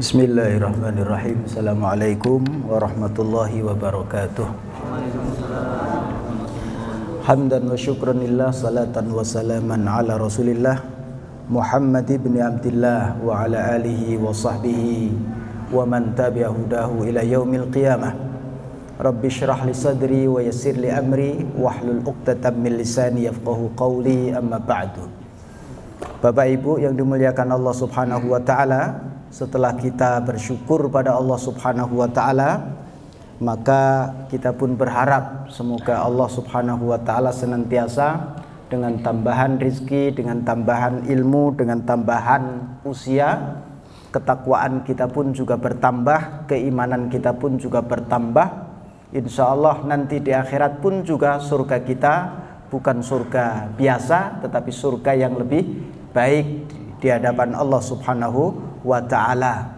Bismillahirrahmanirrahim. Assalamualaikum warahmatullahi wabarakatuh. Hamdan wa syukran salatan wa salaman ala Rasulillah Muhammad ibn Abdullah wa ala alihi wa sahbihi wa man tabi'a ila yaumil qiyamah. Rabbi syrah li sadri wa yassir li amri min lisani yafqahu qawli amma ba'du. Bapak Ibu yang dimuliakan Allah Subhanahu wa taala, setelah kita bersyukur pada Allah Subhanahu wa taala maka kita pun berharap semoga Allah Subhanahu wa taala senantiasa dengan tambahan rizki, dengan tambahan ilmu, dengan tambahan usia, ketakwaan kita pun juga bertambah, keimanan kita pun juga bertambah. Insya Allah nanti di akhirat pun juga surga kita bukan surga biasa, tetapi surga yang lebih baik di hadapan Allah Subhanahu wa taala.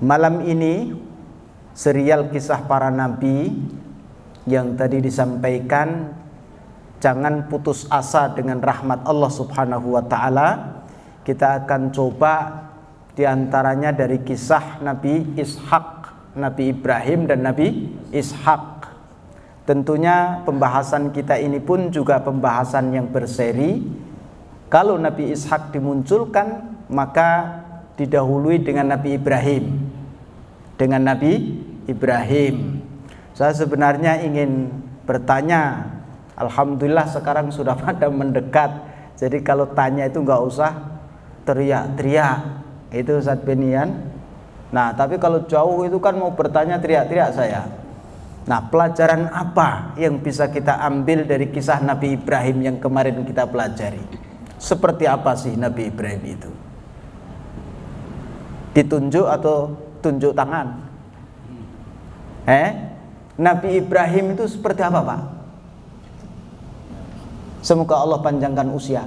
Malam ini serial kisah para nabi yang tadi disampaikan jangan putus asa dengan rahmat Allah Subhanahu wa taala. Kita akan coba di antaranya dari kisah Nabi Ishak, Nabi Ibrahim dan Nabi Ishak. Tentunya pembahasan kita ini pun juga pembahasan yang berseri kalau Nabi Ishak dimunculkan, maka didahului dengan Nabi Ibrahim. Dengan Nabi Ibrahim. Saya sebenarnya ingin bertanya, Alhamdulillah sekarang sudah pada mendekat. Jadi kalau tanya itu nggak usah teriak-teriak. Itu Ustaz Benian. Nah, tapi kalau jauh itu kan mau bertanya teriak-teriak saya. Nah, pelajaran apa yang bisa kita ambil dari kisah Nabi Ibrahim yang kemarin kita pelajari? Seperti apa sih Nabi Ibrahim itu? Ditunjuk atau tunjuk tangan? Eh? Nabi Ibrahim itu seperti apa, Pak? Semoga Allah panjangkan usia.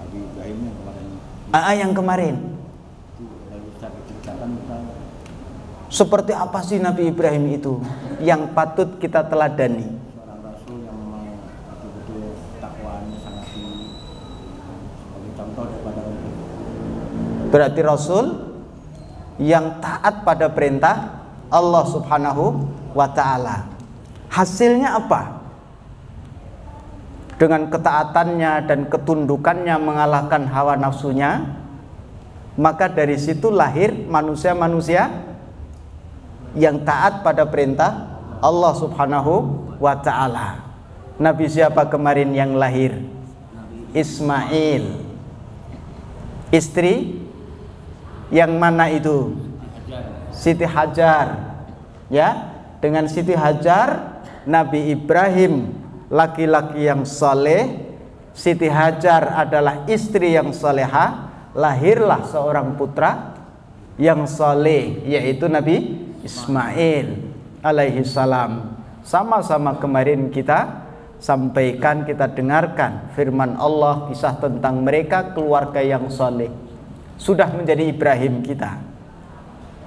Nabi Ibrahim yang kemarin. Aa, ah, ah, yang kemarin. Seperti apa sih Nabi Ibrahim itu yang patut kita teladani? Berarti Rasul yang taat pada perintah Allah Subhanahu wa taala. Hasilnya apa? Dengan ketaatannya dan ketundukannya mengalahkan hawa nafsunya, maka dari situ lahir manusia-manusia yang taat pada perintah Allah Subhanahu wa taala. Nabi siapa kemarin yang lahir? Ismail. Istri yang mana itu? Siti Hajar. Ya, dengan Siti Hajar Nabi Ibrahim laki-laki yang soleh Siti Hajar adalah istri yang soleha lahirlah seorang putra yang soleh yaitu Nabi Ismail alaihi salam sama-sama kemarin kita sampaikan kita dengarkan firman Allah kisah tentang mereka keluarga yang soleh sudah menjadi Ibrahim kita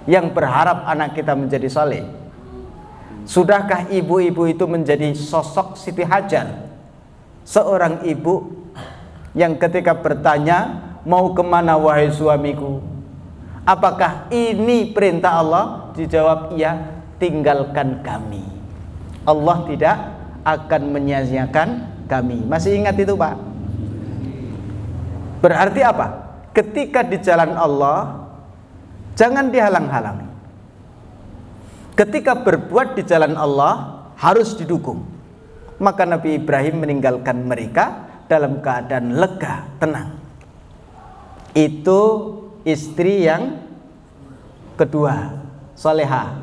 yang berharap anak kita menjadi soleh sudahkah ibu-ibu itu menjadi sosok Siti Hajar seorang ibu yang ketika bertanya mau kemana wahai suamiku apakah ini perintah Allah dijawab iya tinggalkan kami Allah tidak akan menyia-nyiakan kami masih ingat itu Pak berarti apa ketika di jalan Allah jangan dihalang-halangi. Ketika berbuat di jalan Allah harus didukung. Maka Nabi Ibrahim meninggalkan mereka dalam keadaan lega, tenang. Itu istri yang kedua, soleha.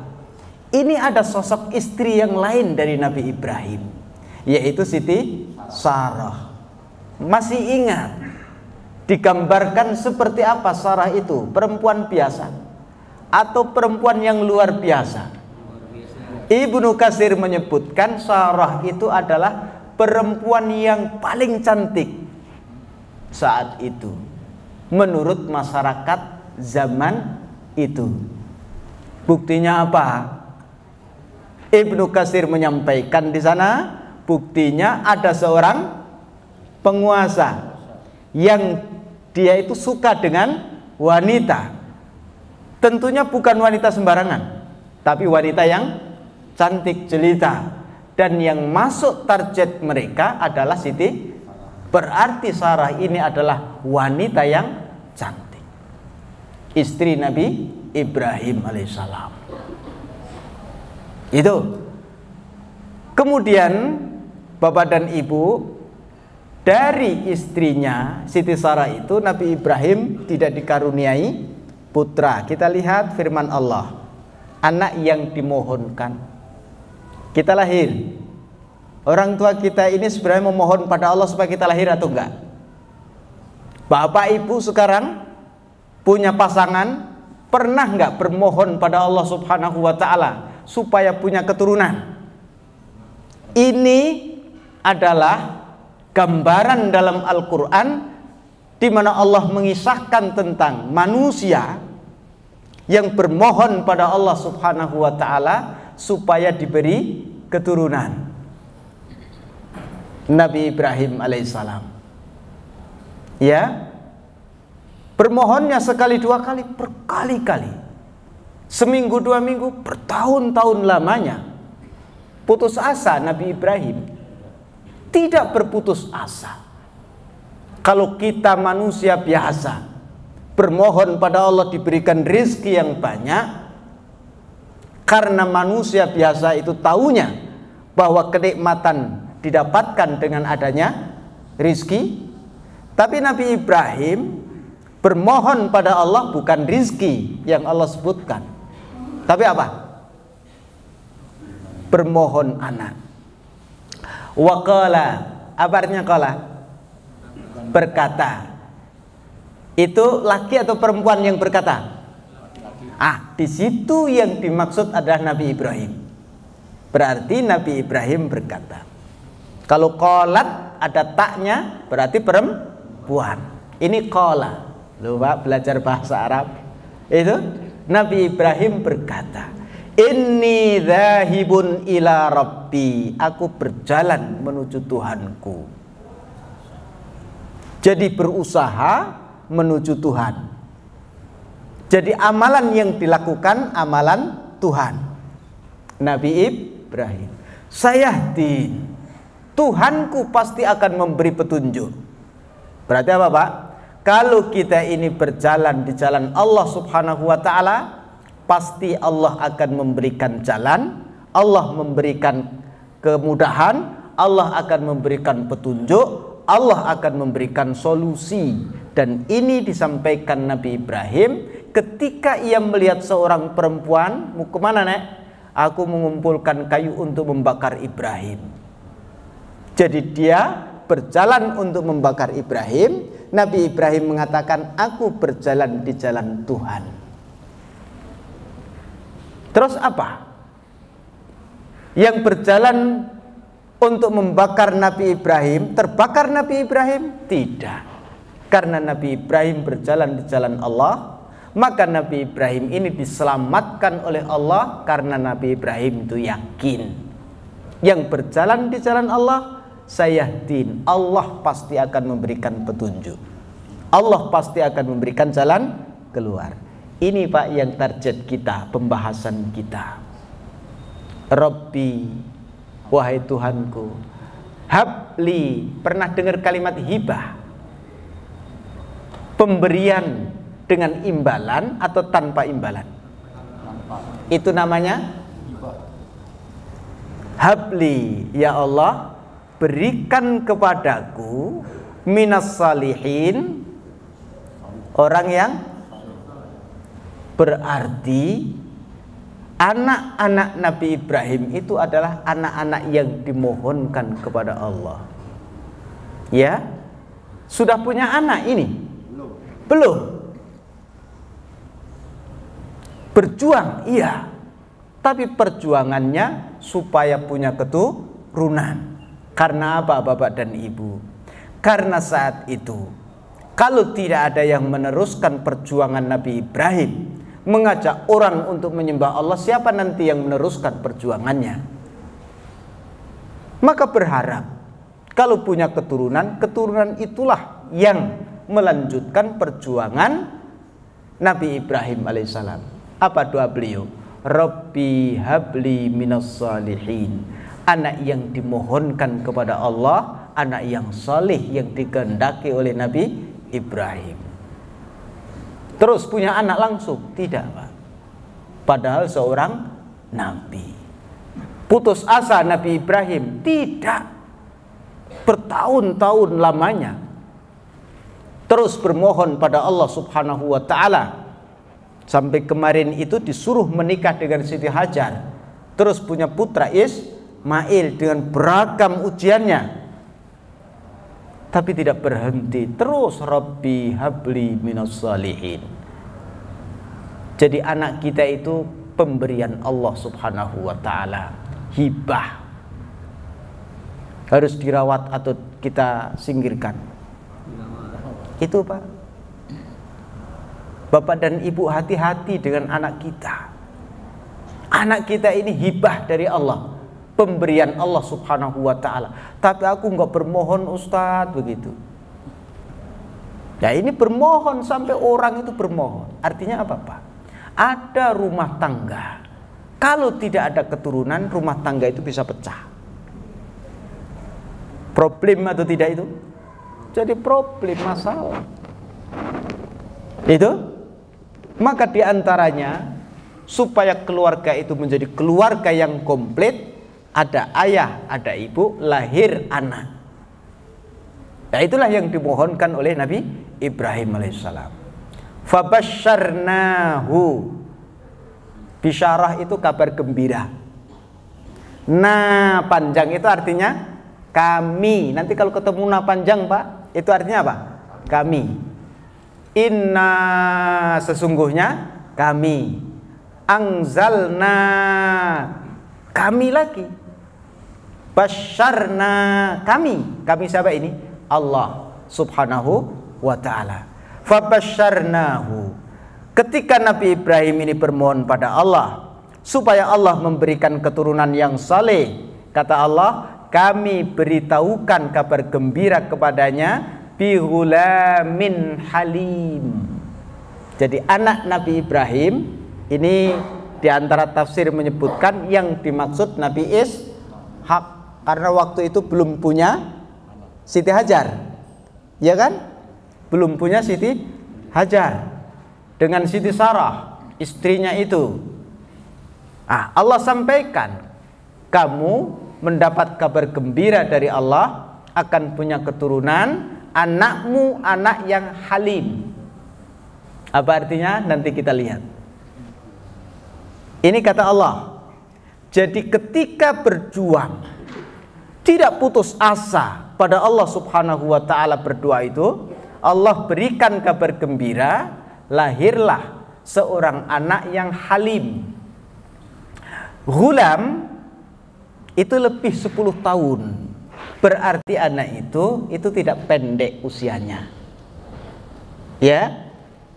Ini ada sosok istri yang lain dari Nabi Ibrahim, yaitu Siti Sarah. Masih ingat digambarkan seperti apa Sarah itu perempuan biasa atau perempuan yang luar biasa Ibnu Kasir menyebutkan Sarah itu adalah perempuan yang paling cantik saat itu menurut masyarakat zaman itu buktinya apa Ibnu Kasir menyampaikan di sana buktinya ada seorang penguasa yang dia itu suka dengan wanita. Tentunya bukan wanita sembarangan, tapi wanita yang cantik jelita. Dan yang masuk target mereka adalah Siti. Berarti Sarah ini adalah wanita yang cantik. Istri Nabi Ibrahim alaihissalam. Itu. Kemudian Bapak dan Ibu dari istrinya Siti Sarah itu Nabi Ibrahim tidak dikaruniai putra. Kita lihat firman Allah. Anak yang dimohonkan. Kita lahir. Orang tua kita ini sebenarnya memohon pada Allah supaya kita lahir atau enggak? Bapak ibu sekarang punya pasangan pernah enggak bermohon pada Allah Subhanahu wa taala supaya punya keturunan? Ini adalah gambaran dalam Al-Quran di mana Allah mengisahkan tentang manusia yang bermohon pada Allah Subhanahu wa taala supaya diberi keturunan. Nabi Ibrahim alaihissalam. Ya. Bermohonnya sekali dua kali, berkali-kali. Seminggu dua minggu, bertahun-tahun lamanya. Putus asa Nabi Ibrahim tidak berputus asa. Kalau kita manusia biasa bermohon pada Allah diberikan rizki yang banyak, karena manusia biasa itu tahunya bahwa kenikmatan didapatkan dengan adanya rizki. Tapi Nabi Ibrahim bermohon pada Allah bukan rizki yang Allah sebutkan, tapi apa? Bermohon anak Wakola, apa artinya kola? Berkata. Itu laki atau perempuan yang berkata? Ah, di situ yang dimaksud adalah Nabi Ibrahim. Berarti Nabi Ibrahim berkata. Kalau kolat ada taknya berarti perempuan. Ini kola. Lupa belajar bahasa Arab. Itu Nabi Ibrahim berkata. Inni dhahibun ila rabbi. Aku berjalan menuju Tuhanku. Jadi berusaha menuju Tuhan. Jadi amalan yang dilakukan amalan Tuhan. Nabi Ibrahim. Saya di Tuhanku pasti akan memberi petunjuk. Berarti apa Pak? Kalau kita ini berjalan di jalan Allah subhanahu wa ta'ala pasti Allah akan memberikan jalan, Allah memberikan kemudahan, Allah akan memberikan petunjuk, Allah akan memberikan solusi. Dan ini disampaikan Nabi Ibrahim ketika ia melihat seorang perempuan, mau kemana nek? Aku mengumpulkan kayu untuk membakar Ibrahim. Jadi dia berjalan untuk membakar Ibrahim. Nabi Ibrahim mengatakan, aku berjalan di jalan Tuhan. Terus apa? Yang berjalan untuk membakar Nabi Ibrahim, terbakar Nabi Ibrahim? Tidak. Karena Nabi Ibrahim berjalan di jalan Allah, maka Nabi Ibrahim ini diselamatkan oleh Allah karena Nabi Ibrahim itu yakin. Yang berjalan di jalan Allah, saya yakin Allah pasti akan memberikan petunjuk. Allah pasti akan memberikan jalan keluar. Ini Pak yang target kita, pembahasan kita. Robbi, wahai Tuhanku. Habli, pernah dengar kalimat hibah? Pemberian dengan imbalan atau tanpa imbalan? Itu namanya Habli, ya Allah, berikan kepadaku minas salihin orang yang Berarti anak-anak Nabi Ibrahim itu adalah anak-anak yang dimohonkan kepada Allah. Ya? Sudah punya anak ini? Belum. Berjuang, iya. Tapi perjuangannya supaya punya keturunan. Karena apa Bapak dan Ibu? Karena saat itu kalau tidak ada yang meneruskan perjuangan Nabi Ibrahim mengajak orang untuk menyembah Allah, siapa nanti yang meneruskan perjuangannya? Maka berharap kalau punya keturunan, keturunan itulah yang melanjutkan perjuangan Nabi Ibrahim alaihissalam. Apa doa beliau? Rabbi habli minas salihin. Anak yang dimohonkan kepada Allah, anak yang salih yang digendaki oleh Nabi Ibrahim terus punya anak langsung tidak Pak padahal seorang nabi putus asa Nabi Ibrahim tidak bertahun-tahun lamanya terus bermohon pada Allah Subhanahu wa taala sampai kemarin itu disuruh menikah dengan Siti Hajar terus punya putra Ismail dengan beragam ujiannya tapi tidak berhenti terus Rabbi habli minas salihin jadi anak kita itu pemberian Allah subhanahu wa ta'ala hibah harus dirawat atau kita singkirkan itu pak Bapak dan Ibu hati-hati dengan anak kita anak kita ini hibah dari Allah pemberian Allah Subhanahu wa taala. Tapi aku enggak bermohon Ustadz begitu. Ya ini bermohon sampai orang itu bermohon. Artinya apa, Pak? Ada rumah tangga. Kalau tidak ada keturunan, rumah tangga itu bisa pecah. Problem atau tidak itu? Jadi problem masalah. Itu maka diantaranya supaya keluarga itu menjadi keluarga yang komplit ada ayah, ada ibu, lahir anak. Ya itulah yang dimohonkan oleh Nabi Ibrahim alaihissalam. Fabasyarnahu. Bisyarah itu kabar gembira. Nah panjang itu artinya kami. Nanti kalau ketemu nah panjang pak, itu artinya apa? Kami. Inna sesungguhnya kami. Angzalna kami lagi Basyarna kami, kami siapa ini? Allah Subhanahu wa taala. Fabasyarnahu. Ketika Nabi Ibrahim ini bermohon pada Allah supaya Allah memberikan keturunan yang saleh, kata Allah, kami beritahukan kabar gembira kepadanya bihulamin halim. Jadi anak Nabi Ibrahim ini di antara tafsir menyebutkan yang dimaksud Nabi Ishak karena waktu itu belum punya Siti Hajar. Ya kan? Belum punya Siti Hajar. Dengan Siti Sarah, istrinya itu. Ah, Allah sampaikan, kamu mendapat kabar gembira dari Allah akan punya keturunan anakmu anak yang halim. Apa artinya? Nanti kita lihat. Ini kata Allah. Jadi ketika berjuang tidak putus asa pada Allah Subhanahu wa taala berdoa itu, Allah berikan kabar gembira, lahirlah seorang anak yang halim. Gulam itu lebih 10 tahun. Berarti anak itu itu tidak pendek usianya. Ya.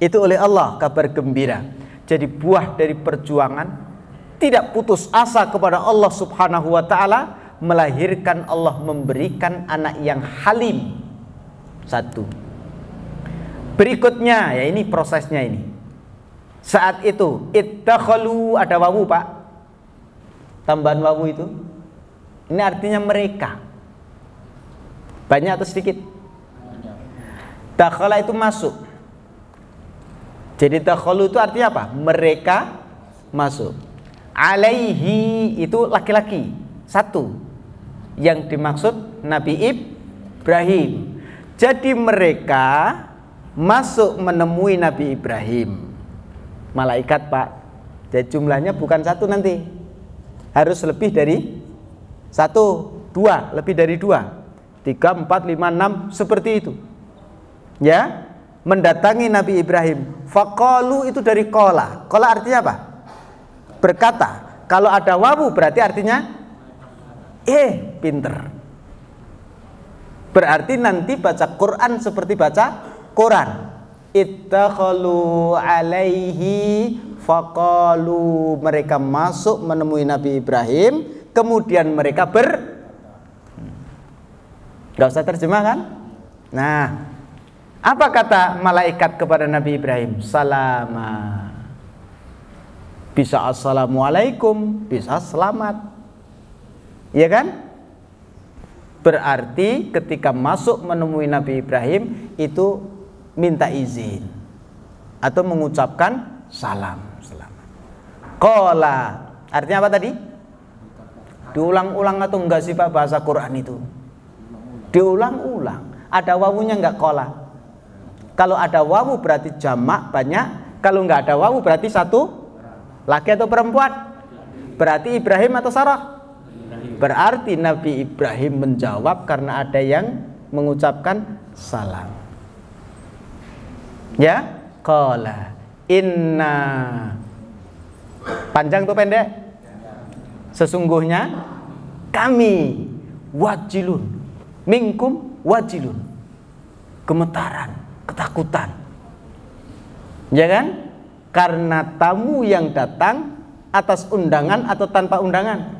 Itu oleh Allah kabar gembira. Jadi buah dari perjuangan tidak putus asa kepada Allah Subhanahu wa taala melahirkan Allah memberikan anak yang halim satu berikutnya ya ini prosesnya ini saat itu ittakhalu ada wawu pak tambahan wawu itu ini artinya mereka banyak atau sedikit dakhala itu masuk jadi dakhalu itu artinya apa mereka masuk alaihi itu laki-laki satu yang dimaksud Nabi Ibrahim. Jadi mereka masuk menemui Nabi Ibrahim. Malaikat Pak. Jadi jumlahnya bukan satu nanti. Harus lebih dari satu, dua, lebih dari dua. Tiga, empat, lima, enam, seperti itu. Ya, mendatangi Nabi Ibrahim. Fakolu itu dari kola. Kola artinya apa? Berkata. Kalau ada wabu berarti artinya eh pinter. Berarti nanti baca Quran seperti baca Quran. Ittakhalu alaihi faqalu mereka masuk menemui Nabi Ibrahim, kemudian mereka ber Gak usah terjemah kan? Nah, apa kata malaikat kepada Nabi Ibrahim? Salama. Bisa assalamualaikum, bisa selamat. Iya kan? Berarti ketika masuk menemui Nabi Ibrahim itu minta izin atau mengucapkan salam. Selamat. Kola artinya apa tadi? Diulang-ulang atau enggak sih Pak bahasa Quran itu? Diulang-ulang. Ada wawunya enggak kola? Kalau ada wawu berarti jamak banyak. Kalau enggak ada wawu berarti satu laki atau perempuan. Berarti Ibrahim atau Sarah? Berarti Nabi Ibrahim menjawab karena ada yang mengucapkan salam. Ya, qala inna Panjang tuh pendek? Sesungguhnya kami wajilun mingkum wajilun gemetaran, ketakutan. Ya kan? Karena tamu yang datang atas undangan atau tanpa undangan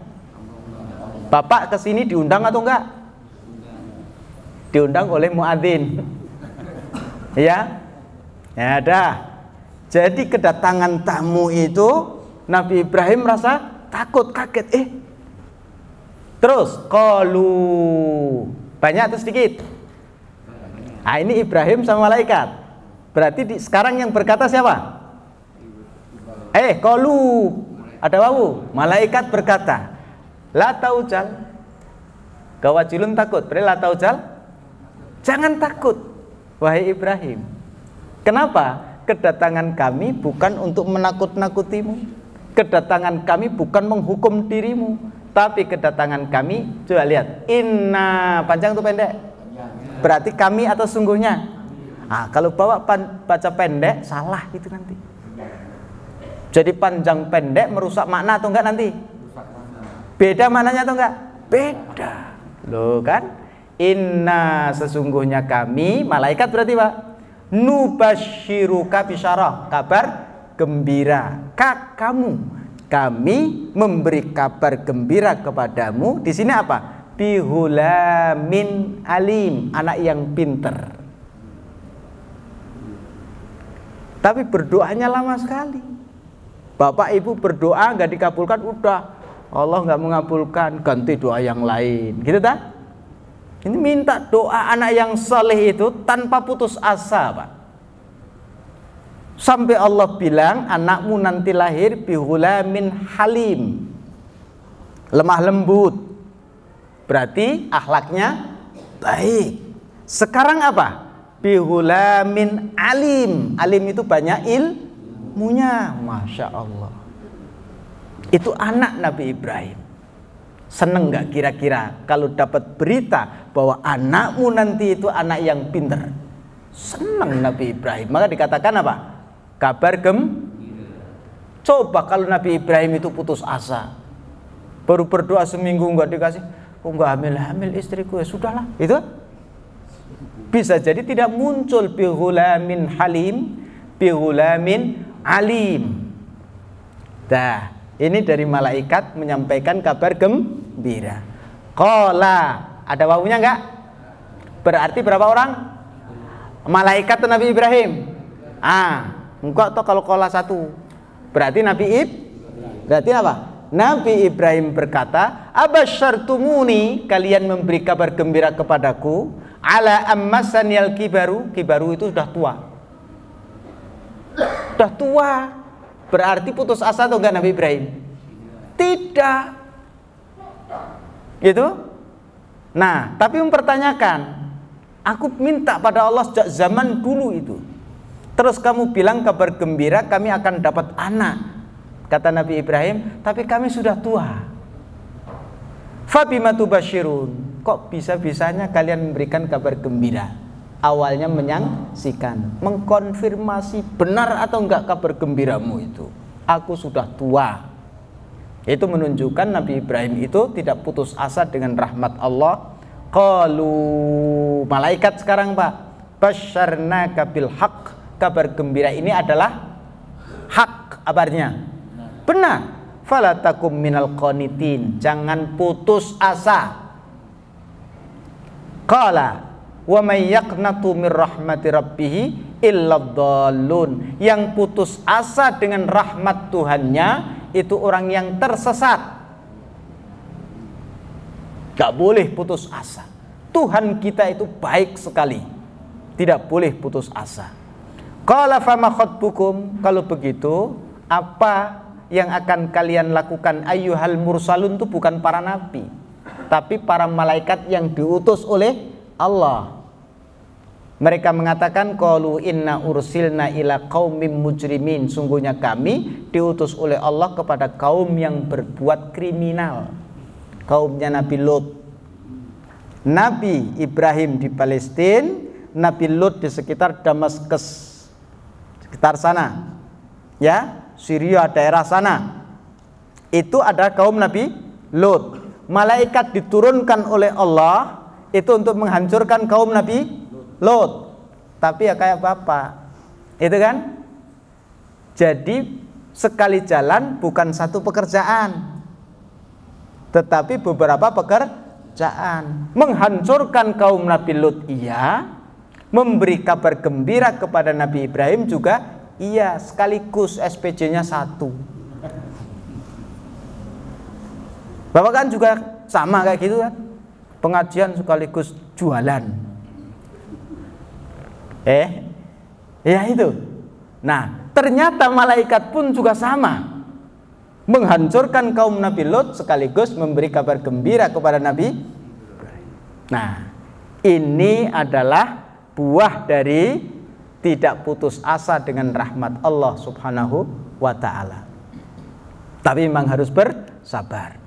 Bapak ke sini diundang atau enggak? Diundang oleh muadzin. ya? Ya dah. Jadi kedatangan tamu itu Nabi Ibrahim merasa takut, kaget. Eh. Terus qalu. Banyak atau sedikit? Ah ini Ibrahim sama malaikat. Berarti di, sekarang yang berkata siapa? Eh, qalu. Ada wawu. Malaikat berkata. La jal, Kawajulun takut. Berarti la jal, Jangan takut, wahai Ibrahim. Kenapa? Kedatangan kami bukan untuk menakut-nakutimu. Kedatangan kami bukan menghukum dirimu, tapi kedatangan kami coba lihat. Inna panjang atau pendek? Berarti kami atau sungguhnya? Ah, kalau bawa pan, baca pendek salah itu nanti. Jadi panjang pendek merusak makna atau enggak nanti? Beda mananya atau enggak? Beda. Loh kan? Inna sesungguhnya kami, malaikat berarti Pak. Nubashiruka bisyarah, kabar gembira. Kak kamu, kami memberi kabar gembira kepadamu. Di sini apa? Bihulamin alim, anak yang pinter. Tapi berdoanya lama sekali. Bapak ibu berdoa nggak dikabulkan udah Allah nggak mengabulkan ganti doa yang lain gitu tak ini minta doa anak yang saleh itu tanpa putus asa pak sampai Allah bilang anakmu nanti lahir bihulamin halim lemah lembut berarti akhlaknya baik sekarang apa bihulamin alim alim itu banyak ilmunya masya Allah itu anak Nabi Ibrahim. Seneng nggak kira-kira kalau dapat berita bahwa anakmu nanti itu anak yang pinter? Seneng Nabi Ibrahim. Maka dikatakan apa? Kabar gem. Coba kalau Nabi Ibrahim itu putus asa. Baru berdoa seminggu nggak dikasih. Kok oh, nggak hamil-hamil istriku ya sudahlah. Itu bisa jadi tidak muncul bihulamin halim, bihulamin alim. Dah. Ini dari malaikat menyampaikan kabar gembira. Kola, ada wawunya enggak? Berarti berapa orang? Malaikat Nabi Ibrahim. Ah, enggak toh kalau kola satu. Berarti Nabi Ib. Berarti apa? Nabi Ibrahim berkata, tumuni kalian memberi kabar gembira kepadaku, ala ammasanial kibaru." Kibaru itu sudah tua. Sudah tua. Berarti putus asa atau enggak Nabi Ibrahim? Tidak. Gitu? Nah, tapi mempertanyakan, aku minta pada Allah sejak zaman dulu itu. Terus kamu bilang kabar gembira kami akan dapat anak. Kata Nabi Ibrahim, tapi kami sudah tua. Fabima tubashirun. Kok bisa-bisanya kalian memberikan kabar gembira? awalnya menyangsikan, mengkonfirmasi benar atau enggak kabar gembiramu itu. Aku sudah tua. Itu menunjukkan Nabi Ibrahim itu tidak putus asa dengan rahmat Allah. Kalau malaikat sekarang Pak, basyarna kabil hak kabar gembira ini adalah hak kabarnya. Benar. Falatakum takum minal qanitin. Jangan putus asa. Kala wa may yaqnatu mir rahmati rabbih illadallun Yang putus asa dengan rahmat Tuhannya itu orang yang tersesat. Gak boleh putus asa. Tuhan kita itu baik sekali. Tidak boleh putus asa. Qala fama khutbukum kalau begitu apa yang akan kalian lakukan ayyuhal mursalun itu bukan para nabi tapi para malaikat yang diutus oleh Allah mereka mengatakan qalu inna ursilna ila qaumim mujrimin, sungguhnya kami diutus oleh Allah kepada kaum yang berbuat kriminal. Kaumnya Nabi Lut. Nabi Ibrahim di Palestina, Nabi Lut di sekitar Damaskus. Sekitar sana. Ya, Syria daerah sana. Itu ada kaum Nabi Lut. Malaikat diturunkan oleh Allah itu untuk menghancurkan kaum Nabi Lot tapi ya kayak bapak itu kan jadi sekali jalan bukan satu pekerjaan tetapi beberapa pekerjaan menghancurkan kaum Nabi Lut iya memberi kabar gembira kepada Nabi Ibrahim juga iya sekaligus SPJ-nya satu Bapak kan juga sama kayak gitu kan pengajian sekaligus jualan eh ya itu nah ternyata malaikat pun juga sama menghancurkan kaum Nabi Lot sekaligus memberi kabar gembira kepada Nabi nah ini adalah buah dari tidak putus asa dengan rahmat Allah subhanahu wa ta'ala tapi memang harus bersabar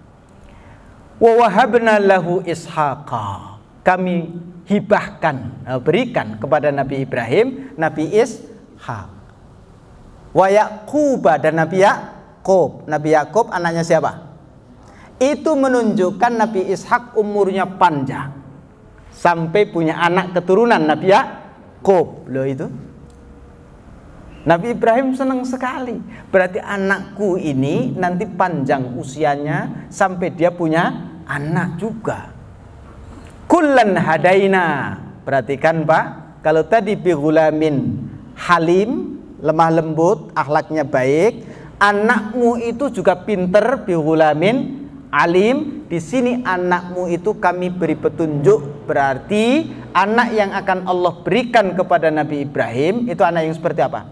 Wahabna lahu ishaqa kami hibahkan eh, berikan kepada Nabi Ibrahim, Nabi Ishak. Wa Yaquba dan Nabi Yaqub Nabi Yaqub anaknya siapa? Itu menunjukkan Nabi Ishak umurnya panjang sampai punya anak keturunan Nabi Yaqub Loh itu. Nabi Ibrahim senang sekali. Berarti anakku ini nanti panjang usianya sampai dia punya anak juga kullan hadaina. Perhatikan Pak, kalau tadi bihulamin halim, lemah lembut, akhlaknya baik, anakmu itu juga pinter bihulamin alim. Di sini anakmu itu kami beri petunjuk berarti anak yang akan Allah berikan kepada Nabi Ibrahim itu anak yang seperti apa?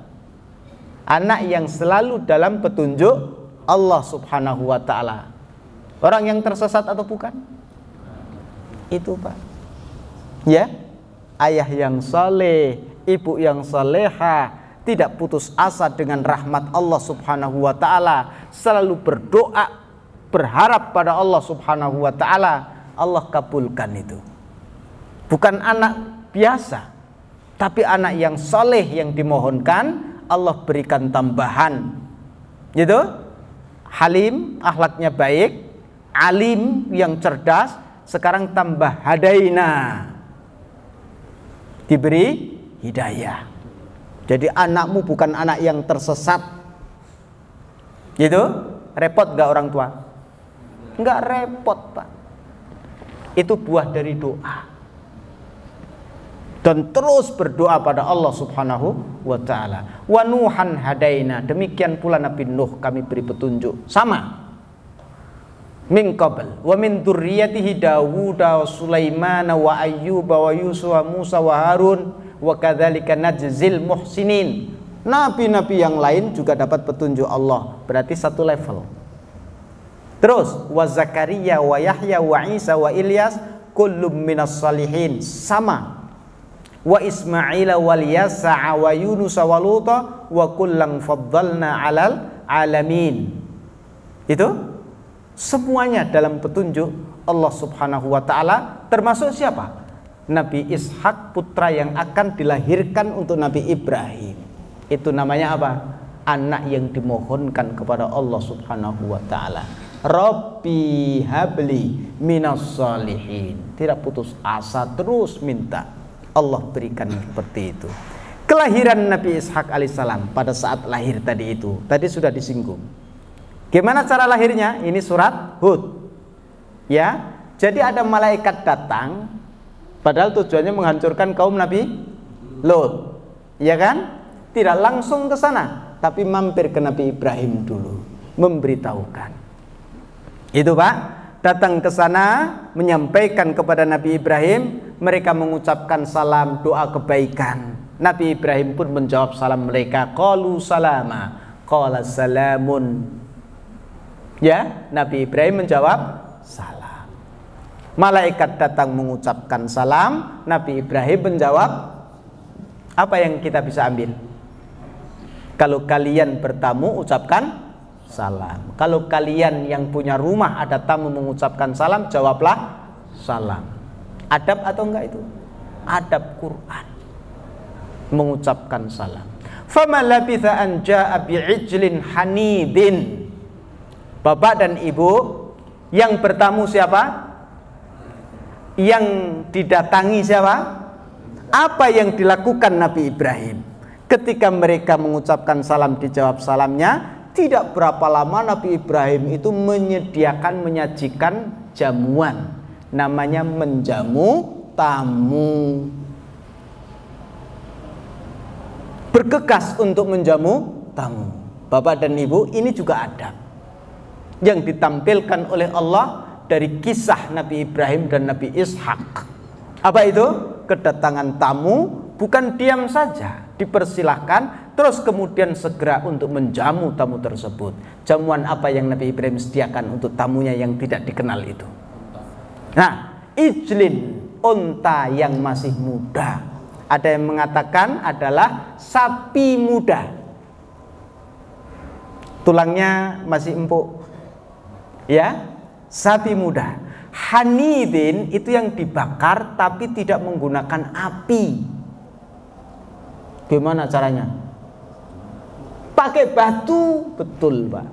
Anak yang selalu dalam petunjuk Allah Subhanahu wa taala. Orang yang tersesat atau bukan? itu pak ya ayah yang soleh ibu yang soleha tidak putus asa dengan rahmat Allah subhanahu wa ta'ala selalu berdoa berharap pada Allah subhanahu wa ta'ala Allah kabulkan itu bukan anak biasa tapi anak yang soleh yang dimohonkan Allah berikan tambahan gitu halim akhlaknya baik alim yang cerdas sekarang tambah hadaina. Diberi hidayah. Jadi anakmu bukan anak yang tersesat. Gitu? Repot gak orang tua? nggak repot, Pak. Itu buah dari doa. Dan terus berdoa pada Allah Subhanahu wa taala. Wa Nuhan hadaina. Demikian pula Nabi Nuh kami beri petunjuk. Sama min qabl wa min dzurriyyatihi Dawud wa Sulaiman wa Ayyub wa Yusuf wa Musa wa Harun wa kadzalika najzil muhsinin. Nabi-nabi yang lain juga dapat petunjuk Allah. Berarti satu level. Terus wa Zakaria wa Yahya wa Isa wa Ilyas kullum minas salihin. Sama. Wa Ismaila wal Yasa'a wa Yunus wa Luta wa kullang faddalna alal alamin. Itu semuanya dalam petunjuk Allah Subhanahu wa taala termasuk siapa? Nabi Ishak putra yang akan dilahirkan untuk Nabi Ibrahim. Itu namanya apa? Anak yang dimohonkan kepada Allah Subhanahu wa taala. Rabbi habli minas salihin. Tidak putus asa terus minta. Allah berikan seperti itu. Kelahiran Nabi Ishak alaihissalam pada saat lahir tadi itu. Tadi sudah disinggung Gimana cara lahirnya? Ini surat Hud. Ya. Jadi ada malaikat datang padahal tujuannya menghancurkan kaum Nabi Lut. Ya kan? Tidak langsung ke sana, tapi mampir ke Nabi Ibrahim dulu, memberitahukan. Itu, Pak. Datang ke sana menyampaikan kepada Nabi Ibrahim, mereka mengucapkan salam doa kebaikan. Nabi Ibrahim pun menjawab salam mereka, qalu salama, qala salamun Ya, Nabi Ibrahim menjawab salam. Malaikat datang mengucapkan salam, Nabi Ibrahim menjawab apa yang kita bisa ambil? Kalau kalian bertamu ucapkan salam. Kalau kalian yang punya rumah ada tamu mengucapkan salam, jawablah salam. Adab atau enggak itu? Adab Quran. Mengucapkan salam. Fama labitha an ja'a bi'ijlin hanibin bapak dan ibu yang bertamu siapa yang didatangi siapa apa yang dilakukan Nabi Ibrahim ketika mereka mengucapkan salam dijawab salamnya tidak berapa lama Nabi Ibrahim itu menyediakan menyajikan jamuan namanya menjamu tamu Berkekas untuk menjamu tamu Bapak dan Ibu ini juga adab yang ditampilkan oleh Allah dari kisah Nabi Ibrahim dan Nabi Ishak. Apa itu? Kedatangan tamu bukan diam saja, dipersilahkan terus kemudian segera untuk menjamu tamu tersebut. Jamuan apa yang Nabi Ibrahim sediakan untuk tamunya yang tidak dikenal itu? Nah, ijlin unta yang masih muda. Ada yang mengatakan adalah sapi muda. Tulangnya masih empuk, ya sapi muda hanidin itu yang dibakar tapi tidak menggunakan api gimana caranya pakai batu betul pak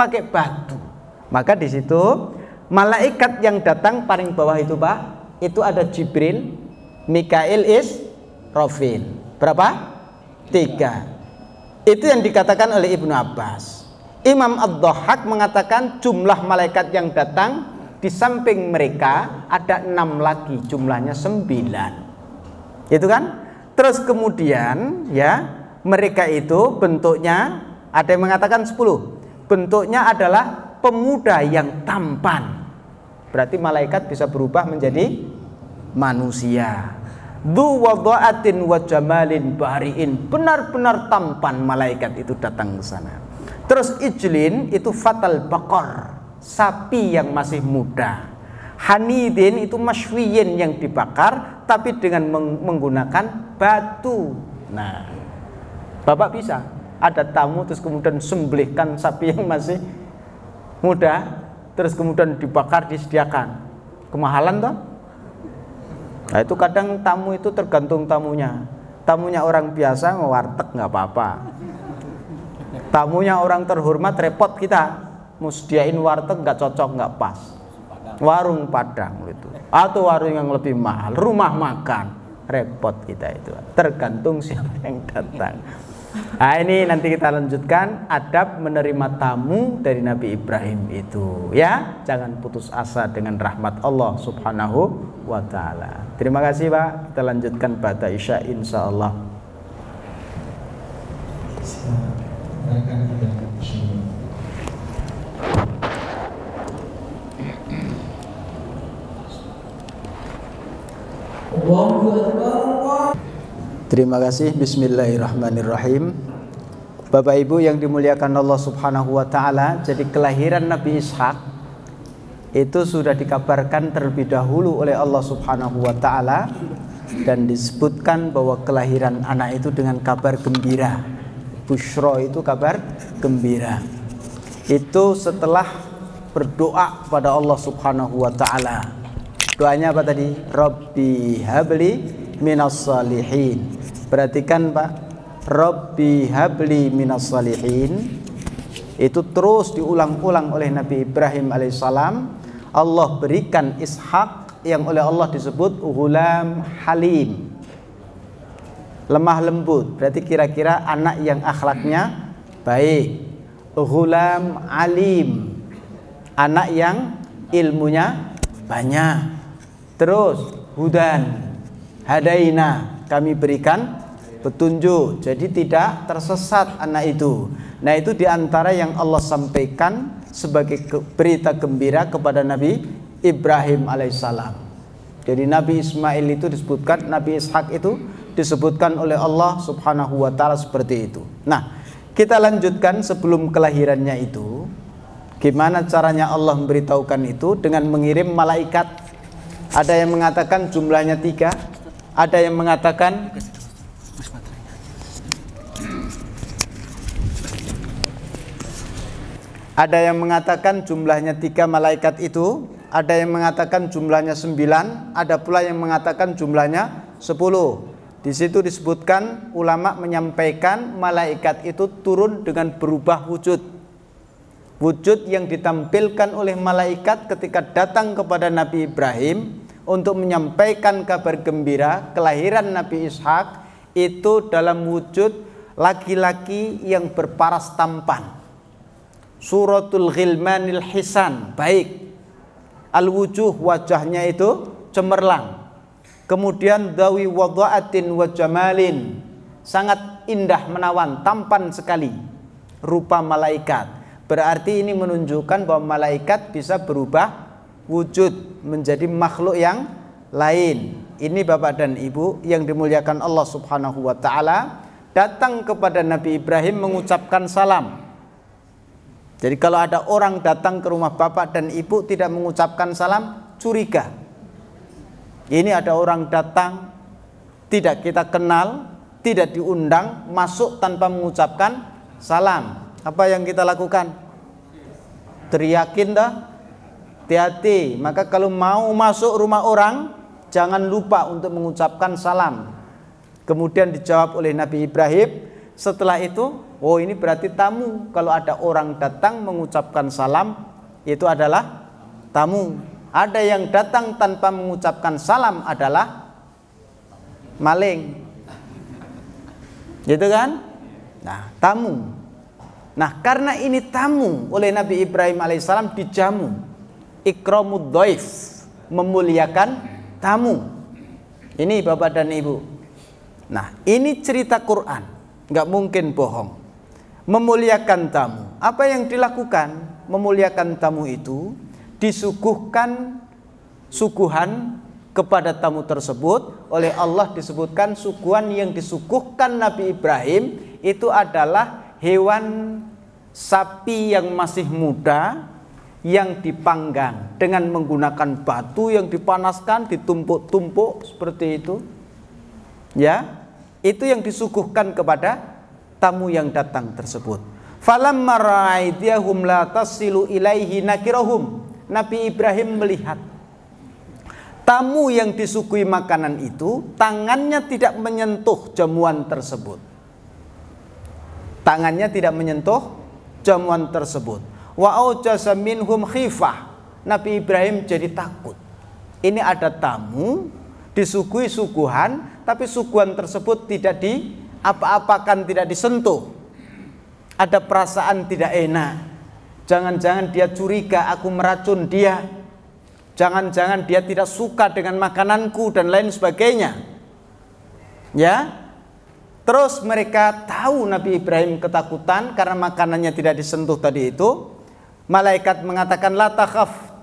pakai batu maka di situ malaikat yang datang paling bawah itu pak itu ada Jibril Mikail is Rofil berapa tiga itu yang dikatakan oleh Ibnu Abbas Imam Ad-Dhahak mengatakan jumlah malaikat yang datang di samping mereka ada enam lagi jumlahnya sembilan itu kan terus kemudian ya mereka itu bentuknya ada yang mengatakan sepuluh bentuknya adalah pemuda yang tampan berarti malaikat bisa berubah menjadi manusia Dhu bari'in benar-benar tampan malaikat itu datang ke sana Terus ijlin itu fatal bakor, sapi yang masih muda. Hanidin itu masywiyin yang dibakar tapi dengan menggunakan batu. Nah, Bapak bisa ada tamu terus kemudian sembelihkan sapi yang masih muda terus kemudian dibakar disediakan. Kemahalan toh? Nah, itu kadang tamu itu tergantung tamunya. Tamunya orang biasa ngewarteg nggak apa-apa tamunya orang terhormat repot kita musdiain warteg nggak cocok nggak pas warung padang itu atau warung yang lebih mahal rumah makan repot kita itu tergantung siapa yang datang nah ini nanti kita lanjutkan adab menerima tamu dari Nabi Ibrahim itu ya jangan putus asa dengan rahmat Allah subhanahu wa ta'ala terima kasih Pak kita lanjutkan pada Isya insya Allah Terima kasih Bismillahirrahmanirrahim Bapak Ibu yang dimuliakan Allah subhanahu wa ta'ala Jadi kelahiran Nabi Ishak Itu sudah dikabarkan terlebih dahulu oleh Allah subhanahu wa ta'ala Dan disebutkan bahwa kelahiran anak itu dengan kabar gembira Bushro itu kabar gembira. Itu setelah berdoa kepada Allah Subhanahu wa taala. Doanya apa tadi? Rabbi habli minas salihin. Perhatikan Pak, Rabbi habli minas salihin itu terus diulang-ulang oleh Nabi Ibrahim alaihissalam. Allah berikan Ishak yang oleh Allah disebut ulam halim lemah lembut berarti kira-kira anak yang akhlaknya baik gulam alim anak yang ilmunya banyak terus hudan hadaina kami berikan petunjuk jadi tidak tersesat anak itu nah itu diantara yang Allah sampaikan sebagai berita gembira kepada Nabi Ibrahim alaihissalam jadi Nabi Ismail itu disebutkan Nabi Ishak itu disebutkan oleh Allah Subhanahu wa taala seperti itu. Nah, kita lanjutkan sebelum kelahirannya itu gimana caranya Allah memberitahukan itu dengan mengirim malaikat ada yang mengatakan jumlahnya tiga ada yang mengatakan ada yang mengatakan jumlahnya tiga malaikat itu ada yang mengatakan jumlahnya sembilan ada pula yang mengatakan jumlahnya sepuluh di situ disebutkan ulama menyampaikan malaikat itu turun dengan berubah wujud. Wujud yang ditampilkan oleh malaikat ketika datang kepada Nabi Ibrahim untuk menyampaikan kabar gembira kelahiran Nabi Ishak itu dalam wujud laki-laki yang berparas tampan. Suratul Ghilmanil Hisan, baik. Al-wujuh wajahnya itu cemerlang Kemudian dawi wadha'atin wa jamalin. Sangat indah menawan, tampan sekali rupa malaikat. Berarti ini menunjukkan bahwa malaikat bisa berubah wujud menjadi makhluk yang lain. Ini Bapak dan Ibu yang dimuliakan Allah Subhanahu wa taala datang kepada Nabi Ibrahim mengucapkan salam. Jadi kalau ada orang datang ke rumah Bapak dan Ibu tidak mengucapkan salam, curiga ini ada orang datang tidak kita kenal, tidak diundang, masuk tanpa mengucapkan salam. Apa yang kita lakukan? Teriakin dah. Hati-hati. Maka kalau mau masuk rumah orang, jangan lupa untuk mengucapkan salam. Kemudian dijawab oleh Nabi Ibrahim, setelah itu, oh ini berarti tamu. Kalau ada orang datang mengucapkan salam, itu adalah tamu ada yang datang tanpa mengucapkan salam adalah maling. Gitu kan? Nah, tamu. Nah, karena ini tamu oleh Nabi Ibrahim alaihissalam dijamu. Ikramud doif, memuliakan tamu. Ini Bapak dan Ibu. Nah, ini cerita Quran. Nggak mungkin bohong. Memuliakan tamu. Apa yang dilakukan memuliakan tamu itu? disuguhkan suguhan kepada tamu tersebut oleh Allah disebutkan suguhan yang disuguhkan Nabi Ibrahim itu adalah hewan sapi yang masih muda yang dipanggang dengan menggunakan batu yang dipanaskan ditumpuk-tumpuk seperti itu ya itu yang disuguhkan kepada tamu yang datang tersebut Falam maraidiyahum la tasilu ilaihi nakirahum Nabi Ibrahim melihat tamu yang disukui makanan itu tangannya tidak menyentuh jamuan tersebut. Tangannya tidak menyentuh jamuan tersebut. Wa aujasa minhum khifah. Nabi Ibrahim jadi takut. Ini ada tamu disukui suguhan tapi suguhan tersebut tidak di apa-apakan tidak disentuh. Ada perasaan tidak enak. Jangan-jangan dia curiga aku meracun dia. Jangan-jangan dia tidak suka dengan makananku dan lain sebagainya. Ya. Terus mereka tahu Nabi Ibrahim ketakutan karena makanannya tidak disentuh tadi itu. Malaikat mengatakan la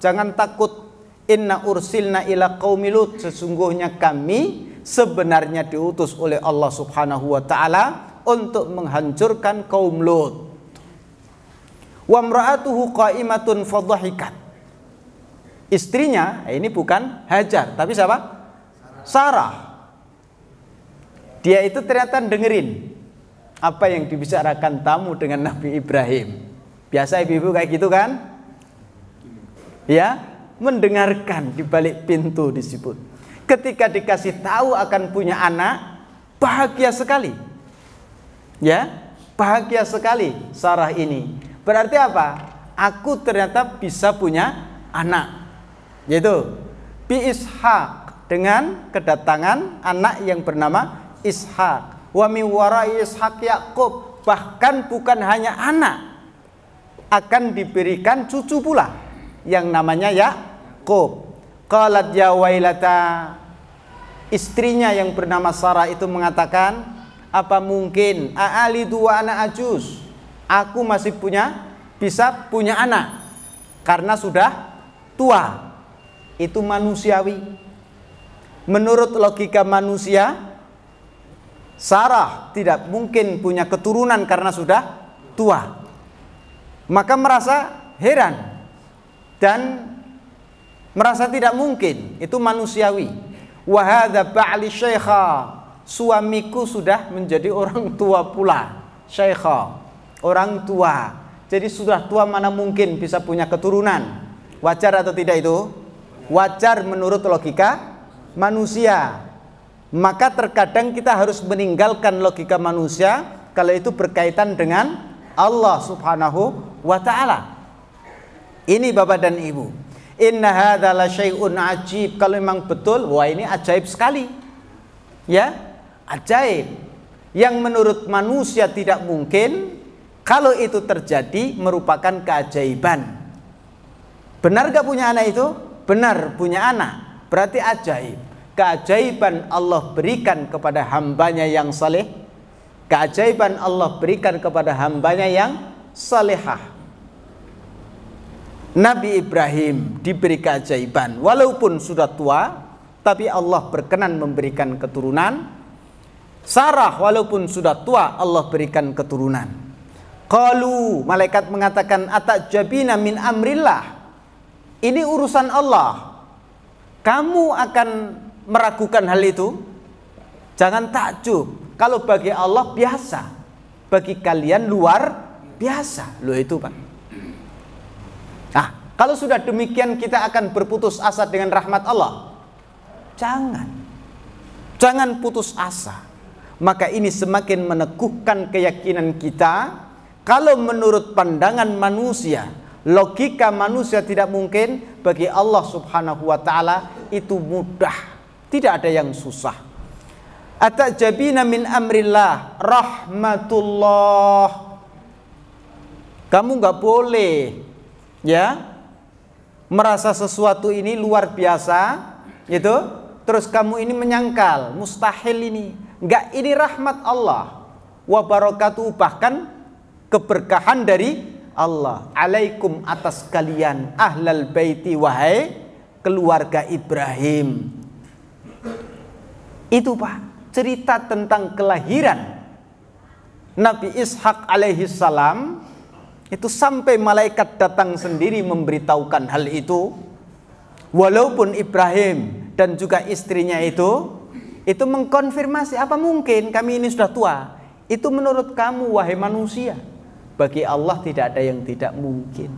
jangan takut. Inna ursilna ila qaumilut, sesungguhnya kami sebenarnya diutus oleh Allah Subhanahu wa taala untuk menghancurkan kaum Lut. Wa mra'atuhu qa'imatun fadhahikat. Istrinya, eh, ini bukan Hajar, tapi siapa? Sarah. Dia itu ternyata dengerin apa yang dibicarakan tamu dengan Nabi Ibrahim. Biasa ibu-ibu kayak gitu kan? Ya, mendengarkan di balik pintu disebut. Ketika dikasih tahu akan punya anak, bahagia sekali. Ya, bahagia sekali Sarah ini. Berarti apa? Aku ternyata bisa punya anak. Yaitu bi dengan kedatangan anak yang bernama Ishak. Wa mi warai Ishak Yakub bahkan bukan hanya anak akan diberikan cucu pula yang namanya Yakub. Qalat ya wailata istrinya yang bernama Sarah itu mengatakan apa mungkin aali dua anak ajus aku masih punya bisa punya anak karena sudah tua. Itu manusiawi. Menurut logika manusia, Sarah tidak mungkin punya keturunan karena sudah tua. Maka merasa heran dan merasa tidak mungkin. Itu manusiawi. Wahada ba'li syekha Suamiku sudah menjadi orang tua pula. syekha orang tua. Jadi sudah tua mana mungkin bisa punya keturunan? Wajar atau tidak itu? Wajar menurut logika manusia. Maka terkadang kita harus meninggalkan logika manusia kalau itu berkaitan dengan Allah Subhanahu wa taala. Ini Bapak dan Ibu. Inna adalah syai'un ajib. Kalau memang betul, wah ini ajaib sekali. Ya, ajaib. Yang menurut manusia tidak mungkin, kalau itu terjadi merupakan keajaiban. Benar gak punya anak itu? Benar punya anak. Berarti ajaib. Keajaiban Allah berikan kepada hambanya yang saleh. Keajaiban Allah berikan kepada hambanya yang salehah. Nabi Ibrahim diberi keajaiban walaupun sudah tua tapi Allah berkenan memberikan keturunan Sarah walaupun sudah tua Allah berikan keturunan Qalu malaikat mengatakan atajabina min amrillah. Ini urusan Allah. Kamu akan meragukan hal itu? Jangan takjub. Kalau bagi Allah biasa. Bagi kalian luar biasa. Lo itu, Pak. Nah, kalau sudah demikian kita akan berputus asa dengan rahmat Allah. Jangan. Jangan putus asa. Maka ini semakin meneguhkan keyakinan kita kalau menurut pandangan manusia, logika manusia tidak mungkin bagi Allah Subhanahu wa taala itu mudah. Tidak ada yang susah. Atajabina min amrillah rahmatullah. Kamu nggak boleh ya merasa sesuatu ini luar biasa gitu terus kamu ini menyangkal mustahil ini enggak ini rahmat Allah wa barakatuh bahkan keberkahan dari Allah. Alaikum atas kalian ahlal baiti wahai keluarga Ibrahim. Itu Pak, cerita tentang kelahiran Nabi Ishak alaihi salam itu sampai malaikat datang sendiri memberitahukan hal itu. Walaupun Ibrahim dan juga istrinya itu itu mengkonfirmasi apa mungkin kami ini sudah tua. Itu menurut kamu wahai manusia. Bagi Allah tidak ada yang tidak mungkin.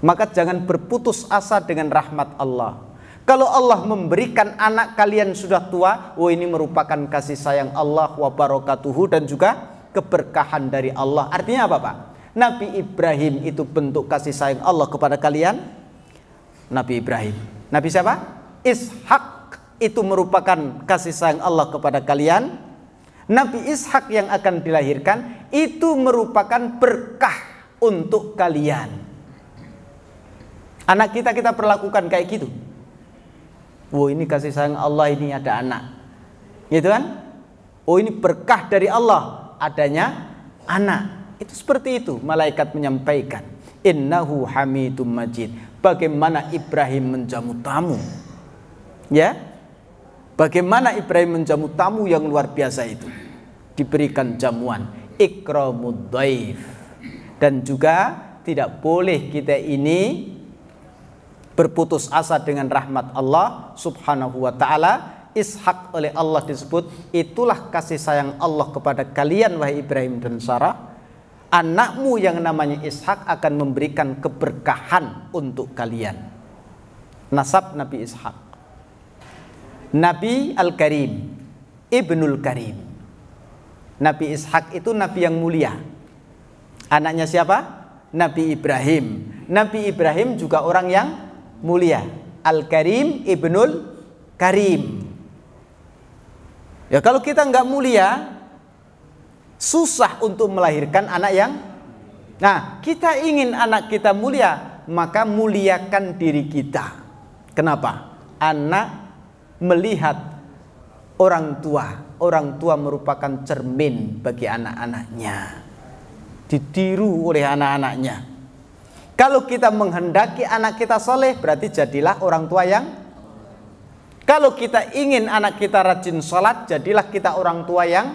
Maka jangan berputus asa dengan rahmat Allah. Kalau Allah memberikan anak kalian sudah tua, oh ini merupakan kasih sayang Allah wa barakatuhu dan juga keberkahan dari Allah. Artinya apa, Pak? Nabi Ibrahim itu bentuk kasih sayang Allah kepada kalian. Nabi Ibrahim. Nabi siapa? Ishak itu merupakan kasih sayang Allah kepada kalian. Nabi Ishak yang akan dilahirkan itu merupakan berkah untuk kalian. Anak kita kita perlakukan kayak gitu. Wo, ini kasih sayang Allah ini ada anak. Gitu kan? Oh ini berkah dari Allah adanya anak. Itu seperti itu malaikat menyampaikan. Innahu hamidum majid. Bagaimana Ibrahim menjamu tamu. Ya, Bagaimana Ibrahim menjamu tamu yang luar biasa itu? Diberikan jamuan ikramudhaif. Dan juga tidak boleh kita ini berputus asa dengan rahmat Allah Subhanahu wa taala. Ishak oleh Allah disebut itulah kasih sayang Allah kepada kalian wahai Ibrahim dan Sarah. Anakmu yang namanya Ishak akan memberikan keberkahan untuk kalian. Nasab Nabi Ishak Nabi Al-Karim, Ibnul Karim. Nabi Ishak itu nabi yang mulia. Anaknya siapa? Nabi Ibrahim. Nabi Ibrahim juga orang yang mulia. Al-Karim, Ibnul Karim. Ya kalau kita nggak mulia, susah untuk melahirkan anak yang. Nah, kita ingin anak kita mulia, maka muliakan diri kita. Kenapa? Anak melihat orang tua. Orang tua merupakan cermin bagi anak-anaknya. Ditiru oleh anak-anaknya. Kalau kita menghendaki anak kita soleh, berarti jadilah orang tua yang kalau kita ingin anak kita rajin sholat, jadilah kita orang tua yang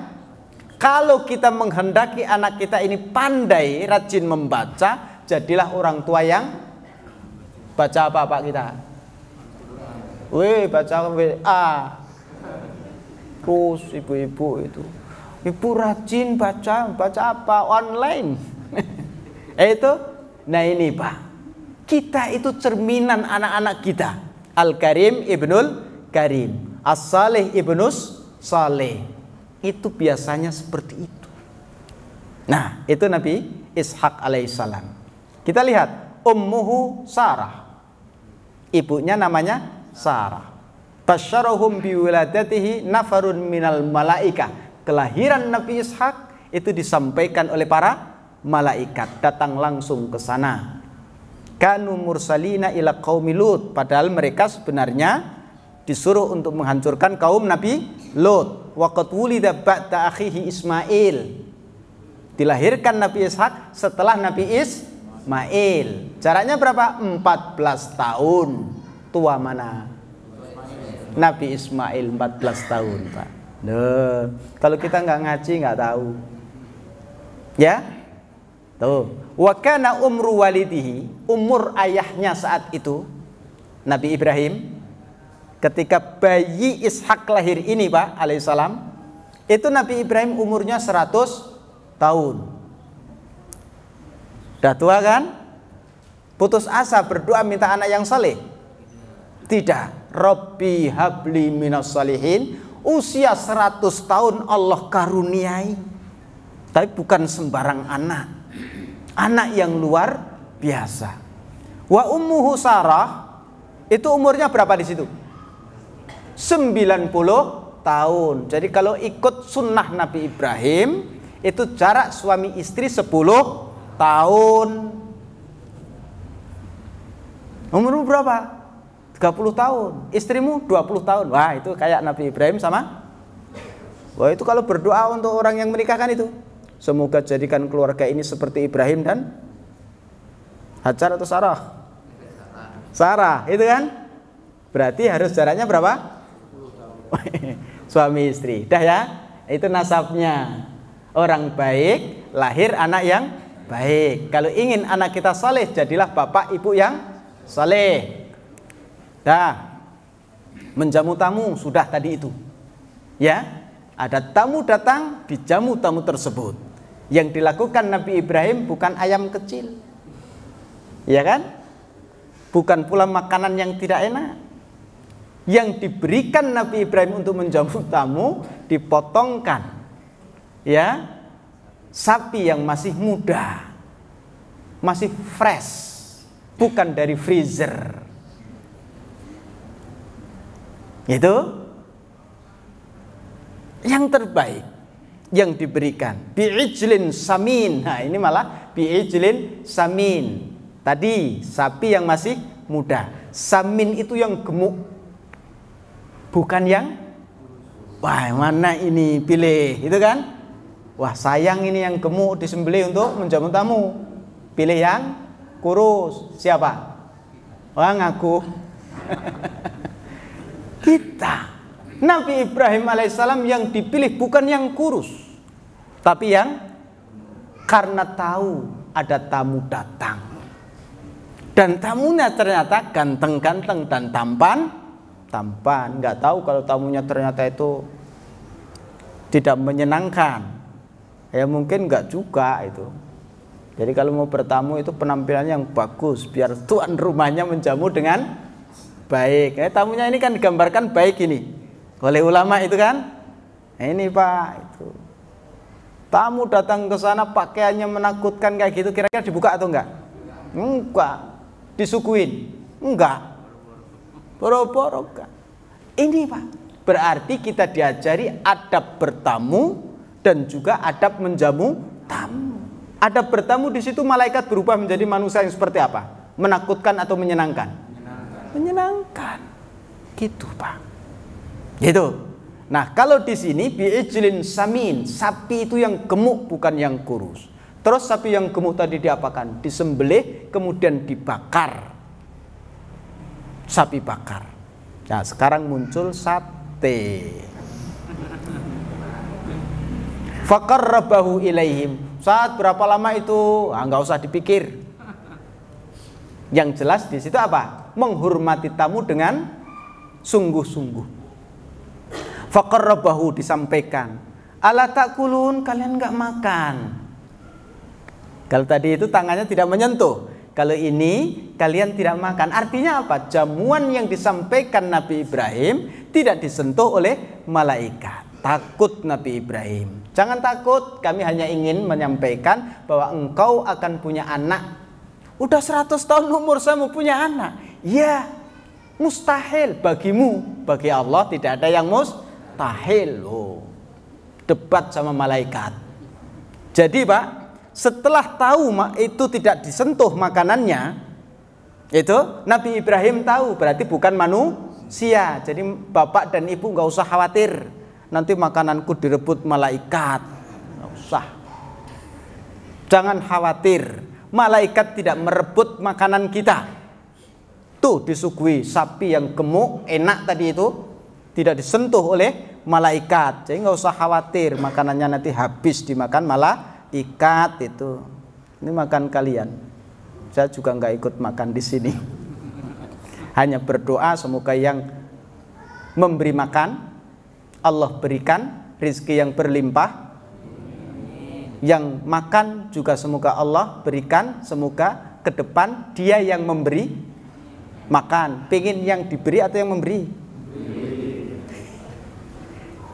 kalau kita menghendaki anak kita ini pandai, rajin membaca, jadilah orang tua yang baca apa Pak kita? Weh baca WA. Terus ibu-ibu itu. Ibu rajin baca, baca apa? Online. Eh, itu. Nah ini Pak. Kita itu cerminan anak-anak kita. Al-Karim Ibnul Karim. as Saleh Ibnus Saleh. Itu biasanya seperti itu. Nah itu Nabi Ishak alaihissalam. Kita lihat. Ummuhu Sarah. Ibunya namanya Sarah. Basyarahum biwiladatihi nafarun minal malaika. Kelahiran Nabi Ishak itu disampaikan oleh para malaikat datang langsung ke sana. Kanu mursalina ila qaumi Lut, padahal mereka sebenarnya disuruh untuk menghancurkan kaum Nabi Lut. Waqat wulida ba'da akhihi Ismail. Dilahirkan Nabi Ishak setelah Nabi Ismail. Jaraknya berapa? 14 tahun tua mana? Nabi Ismail 14 tahun, Pak. Duh. kalau kita nggak ngaji nggak tahu. Ya? Tuh. Wa kana umru walidihi, umur ayahnya saat itu Nabi Ibrahim ketika bayi Ishak lahir ini, Pak, alaihissalam, itu Nabi Ibrahim umurnya 100 tahun. Udah tua kan? Putus asa berdoa minta anak yang saleh. Tidak. Rabbi habli minas salihin. Usia 100 tahun Allah karuniai. Tapi bukan sembarang anak. Anak yang luar biasa. Wa ummuhu Sarah itu umurnya berapa di situ? 90 tahun. Jadi kalau ikut sunnah Nabi Ibrahim itu jarak suami istri 10 tahun. Umur berapa? 30 tahun, istrimu 20 tahun. Wah, itu kayak Nabi Ibrahim sama Wah, itu kalau berdoa untuk orang yang menikahkan itu. Semoga jadikan keluarga ini seperti Ibrahim dan Hajar atau Sarah? Sarah, itu kan? Berarti harus jaraknya berapa? Suami istri. Dah ya, itu nasabnya. Orang baik lahir anak yang baik. Kalau ingin anak kita saleh, jadilah bapak ibu yang saleh. Dah. Menjamu tamu sudah tadi itu. Ya. Ada tamu datang dijamu tamu tersebut. Yang dilakukan Nabi Ibrahim bukan ayam kecil. Ya kan? Bukan pula makanan yang tidak enak. Yang diberikan Nabi Ibrahim untuk menjamu tamu dipotongkan. Ya. Sapi yang masih muda. Masih fresh. Bukan dari freezer itu yang terbaik yang diberikan biijlin samin nah ini malah biijlin samin tadi sapi yang masih muda samin itu yang gemuk bukan yang wah mana ini pilih itu kan wah sayang ini yang gemuk disembelih untuk menjamu tamu pilih yang kurus siapa wah ngaku kita. Nabi Ibrahim alaihissalam yang dipilih bukan yang kurus, tapi yang karena tahu ada tamu datang. Dan tamunya ternyata ganteng-ganteng dan tampan, tampan. Nggak tahu kalau tamunya ternyata itu tidak menyenangkan. Ya mungkin nggak juga itu. Jadi kalau mau bertamu itu penampilan yang bagus biar tuan rumahnya menjamu dengan baik. Eh, tamunya ini kan digambarkan baik ini oleh ulama itu kan. Nah, ini Pak itu. Tamu datang ke sana pakaiannya menakutkan kayak gitu kira-kira dibuka atau enggak? Enggak. Disukuin? Enggak. Boro-boro Ini Pak, berarti kita diajari adab bertamu dan juga adab menjamu tamu. Adab bertamu di situ malaikat berubah menjadi manusia yang seperti apa? Menakutkan atau menyenangkan? menyenangkan. Gitu, Pak. Gitu. Nah, kalau di sini biijlin samin, sapi itu yang gemuk bukan yang kurus. Terus sapi yang gemuk tadi diapakan? Disembelih kemudian dibakar. Sapi bakar. Nah, sekarang muncul sate. Fakarrabahu ilaihim. Saat berapa lama itu? Ah, nggak usah dipikir. Yang jelas di situ apa? menghormati tamu dengan sungguh-sungguh. Fakarrabahu disampaikan. Ala takulun kalian nggak makan. Kalau tadi itu tangannya tidak menyentuh. Kalau ini kalian tidak makan. Artinya apa? Jamuan yang disampaikan Nabi Ibrahim tidak disentuh oleh malaikat takut Nabi Ibrahim. Jangan takut, kami hanya ingin menyampaikan bahwa engkau akan punya anak. Udah 100 tahun umur saya mau punya anak. Ya, mustahil bagimu. Bagi Allah tidak ada yang mustahil. loh debat sama malaikat. Jadi Pak, setelah tahu itu tidak disentuh makanannya, itu Nabi Ibrahim tahu berarti bukan manusia. Jadi bapak dan ibu nggak usah khawatir. Nanti makananku direbut malaikat. Nggak usah. Jangan khawatir. Malaikat tidak merebut makanan kita. Tuh disugui sapi yang gemuk, enak tadi itu tidak disentuh oleh malaikat. Jadi nggak usah khawatir makanannya nanti habis dimakan malah ikat itu. Ini makan kalian. Saya juga nggak ikut makan di sini. Hanya berdoa semoga yang memberi makan Allah berikan rizki yang berlimpah yang makan juga semoga Allah berikan semoga ke depan dia yang memberi makan pengen yang diberi atau yang memberi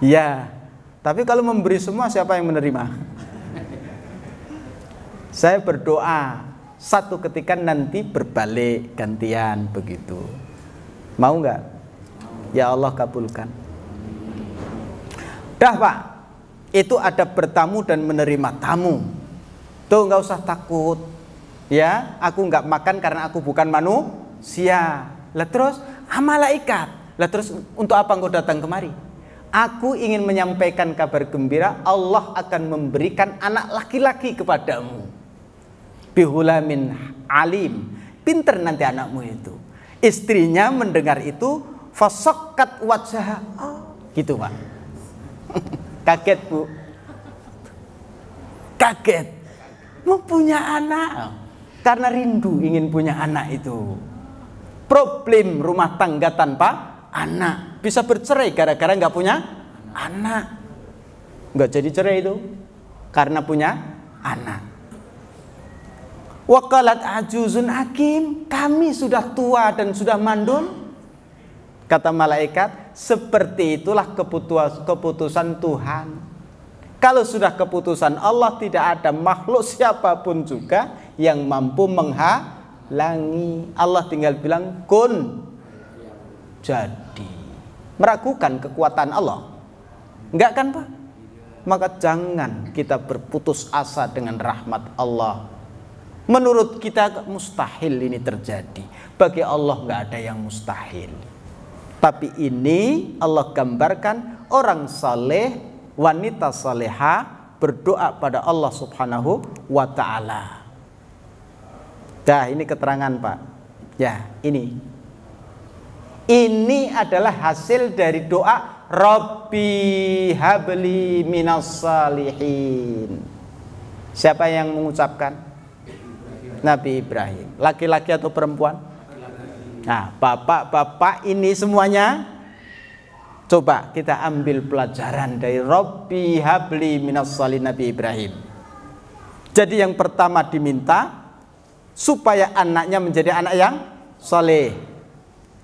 ya tapi kalau memberi semua siapa yang menerima saya berdoa satu ketika nanti berbalik gantian begitu mau nggak ya Allah kabulkan dah pak itu ada bertamu dan menerima tamu tuh nggak usah takut ya aku nggak makan karena aku bukan manu manusia. Lah terus, ah, malaikat. Lah terus untuk apa engkau datang kemari? Aku ingin menyampaikan kabar gembira Allah akan memberikan anak laki-laki kepadamu. Bihulamin alim. Pinter nanti anakmu itu. Istrinya mendengar itu fasokat wajah. Oh, gitu Pak. Kaget Bu. Kaget. Mau punya anak. Ah. Karena rindu ingin punya anak itu problem rumah tangga tanpa anak. Bisa bercerai gara-gara nggak punya anak. Nggak jadi cerai itu karena punya anak. Wakalat ajuzun hakim, kami sudah tua dan sudah mandul. Kata malaikat, seperti itulah keputusan Tuhan. Kalau sudah keputusan Allah, tidak ada makhluk siapapun juga yang mampu menghak langi. Allah tinggal bilang kun jadi. Meragukan kekuatan Allah. Enggak kan, Pak? Maka jangan kita berputus asa dengan rahmat Allah. Menurut kita mustahil ini terjadi. Bagi Allah enggak ada yang mustahil. Tapi ini Allah gambarkan orang saleh, wanita saleha berdoa pada Allah Subhanahu wa taala. Dah, ini keterangan, Pak. Ya, ini. Ini adalah hasil dari doa Rabbi habli minas salihin. Siapa yang mengucapkan? Nabi Ibrahim. Laki-laki atau perempuan? Nah, bapak-bapak ini semuanya coba kita ambil pelajaran dari Rabbi habli minas salihin Nabi Ibrahim. Jadi yang pertama diminta supaya anaknya menjadi anak yang soleh.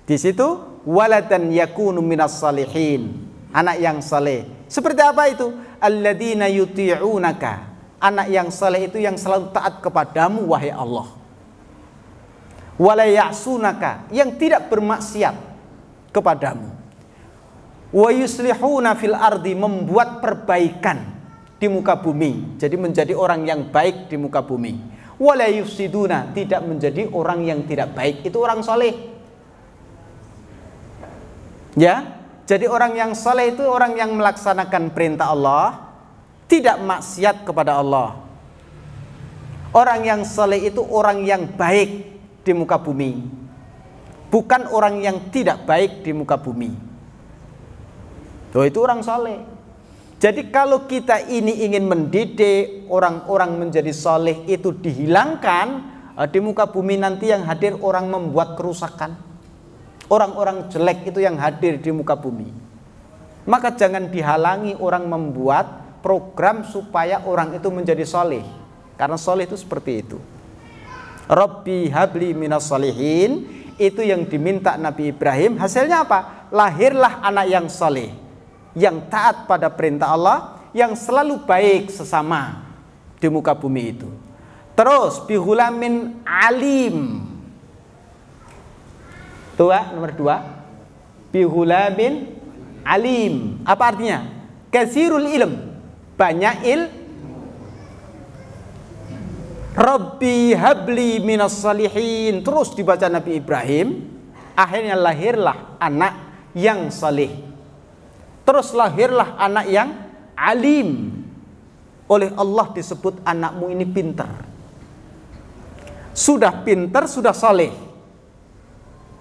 Di situ waladan yakunu minas salihin, anak yang soleh. Seperti apa itu? Alladzina yuti'unaka. Anak yang soleh itu yang selalu taat kepadamu wahai Allah. Walayasunaka yang tidak bermaksiat kepadamu. Wa yuslihuna fil ardi membuat perbaikan di muka bumi. Jadi menjadi orang yang baik di muka bumi wala yufsiduna tidak menjadi orang yang tidak baik itu orang soleh ya jadi orang yang soleh itu orang yang melaksanakan perintah Allah tidak maksiat kepada Allah orang yang soleh itu orang yang baik di muka bumi bukan orang yang tidak baik di muka bumi Tuh, itu orang soleh jadi kalau kita ini ingin mendidik orang-orang menjadi soleh itu dihilangkan eh, di muka bumi nanti yang hadir orang membuat kerusakan. Orang-orang jelek itu yang hadir di muka bumi. Maka jangan dihalangi orang membuat program supaya orang itu menjadi soleh. Karena soleh itu seperti itu. Rabbi habli minas solihin itu yang diminta Nabi Ibrahim hasilnya apa? lahirlah anak yang soleh yang taat pada perintah Allah, yang selalu baik sesama di muka bumi itu. Terus bihulamin alim. Tua ah, nomor dua. Bihulamin alim. Apa artinya? Kasirul ilm. Banyak il. Rabbi habli minas salihin. Terus dibaca Nabi Ibrahim. Akhirnya lahirlah anak yang salih Terus lahirlah anak yang alim. Oleh Allah disebut anakmu ini pinter. Sudah pinter, sudah saleh.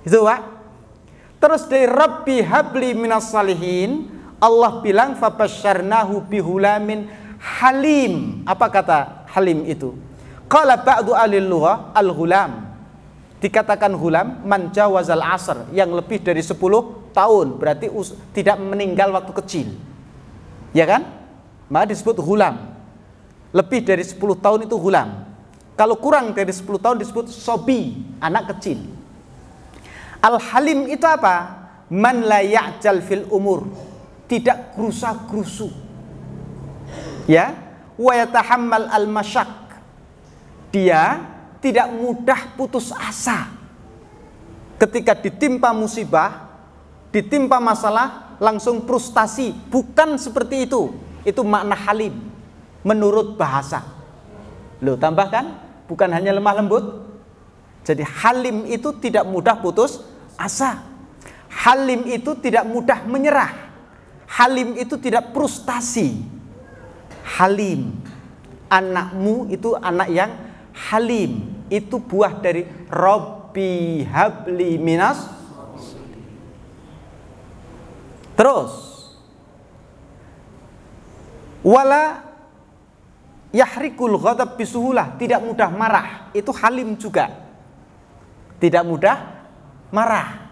Itu Pak. Terus dari Rabbi habli minas salihin, Allah bilang fabasyarnahu bihulamin halim. Apa kata halim itu? Qala ba'du alil al-ghulam Dikatakan hulam manja wazal asr yang lebih dari 10 tahun berarti tidak meninggal waktu kecil. Ya kan? Maka disebut hulam. Lebih dari 10 tahun itu hulam. Kalau kurang dari 10 tahun disebut sobi, anak kecil. Al-halim itu apa? Man la fil umur. Tidak gerusa-gerusu. Ya? Wa yatahammal al mashak Dia tidak mudah putus asa. Ketika ditimpa musibah, ditimpa masalah, langsung frustasi. Bukan seperti itu. Itu makna halim menurut bahasa. Lo tambahkan bukan hanya lemah lembut. Jadi halim itu tidak mudah putus asa. Halim itu tidak mudah menyerah. Halim itu tidak frustasi. Halim anakmu itu anak yang halim itu buah dari Robbi habli minas terus wala yahrikul ghadab bisuhulah tidak mudah marah itu halim juga tidak mudah marah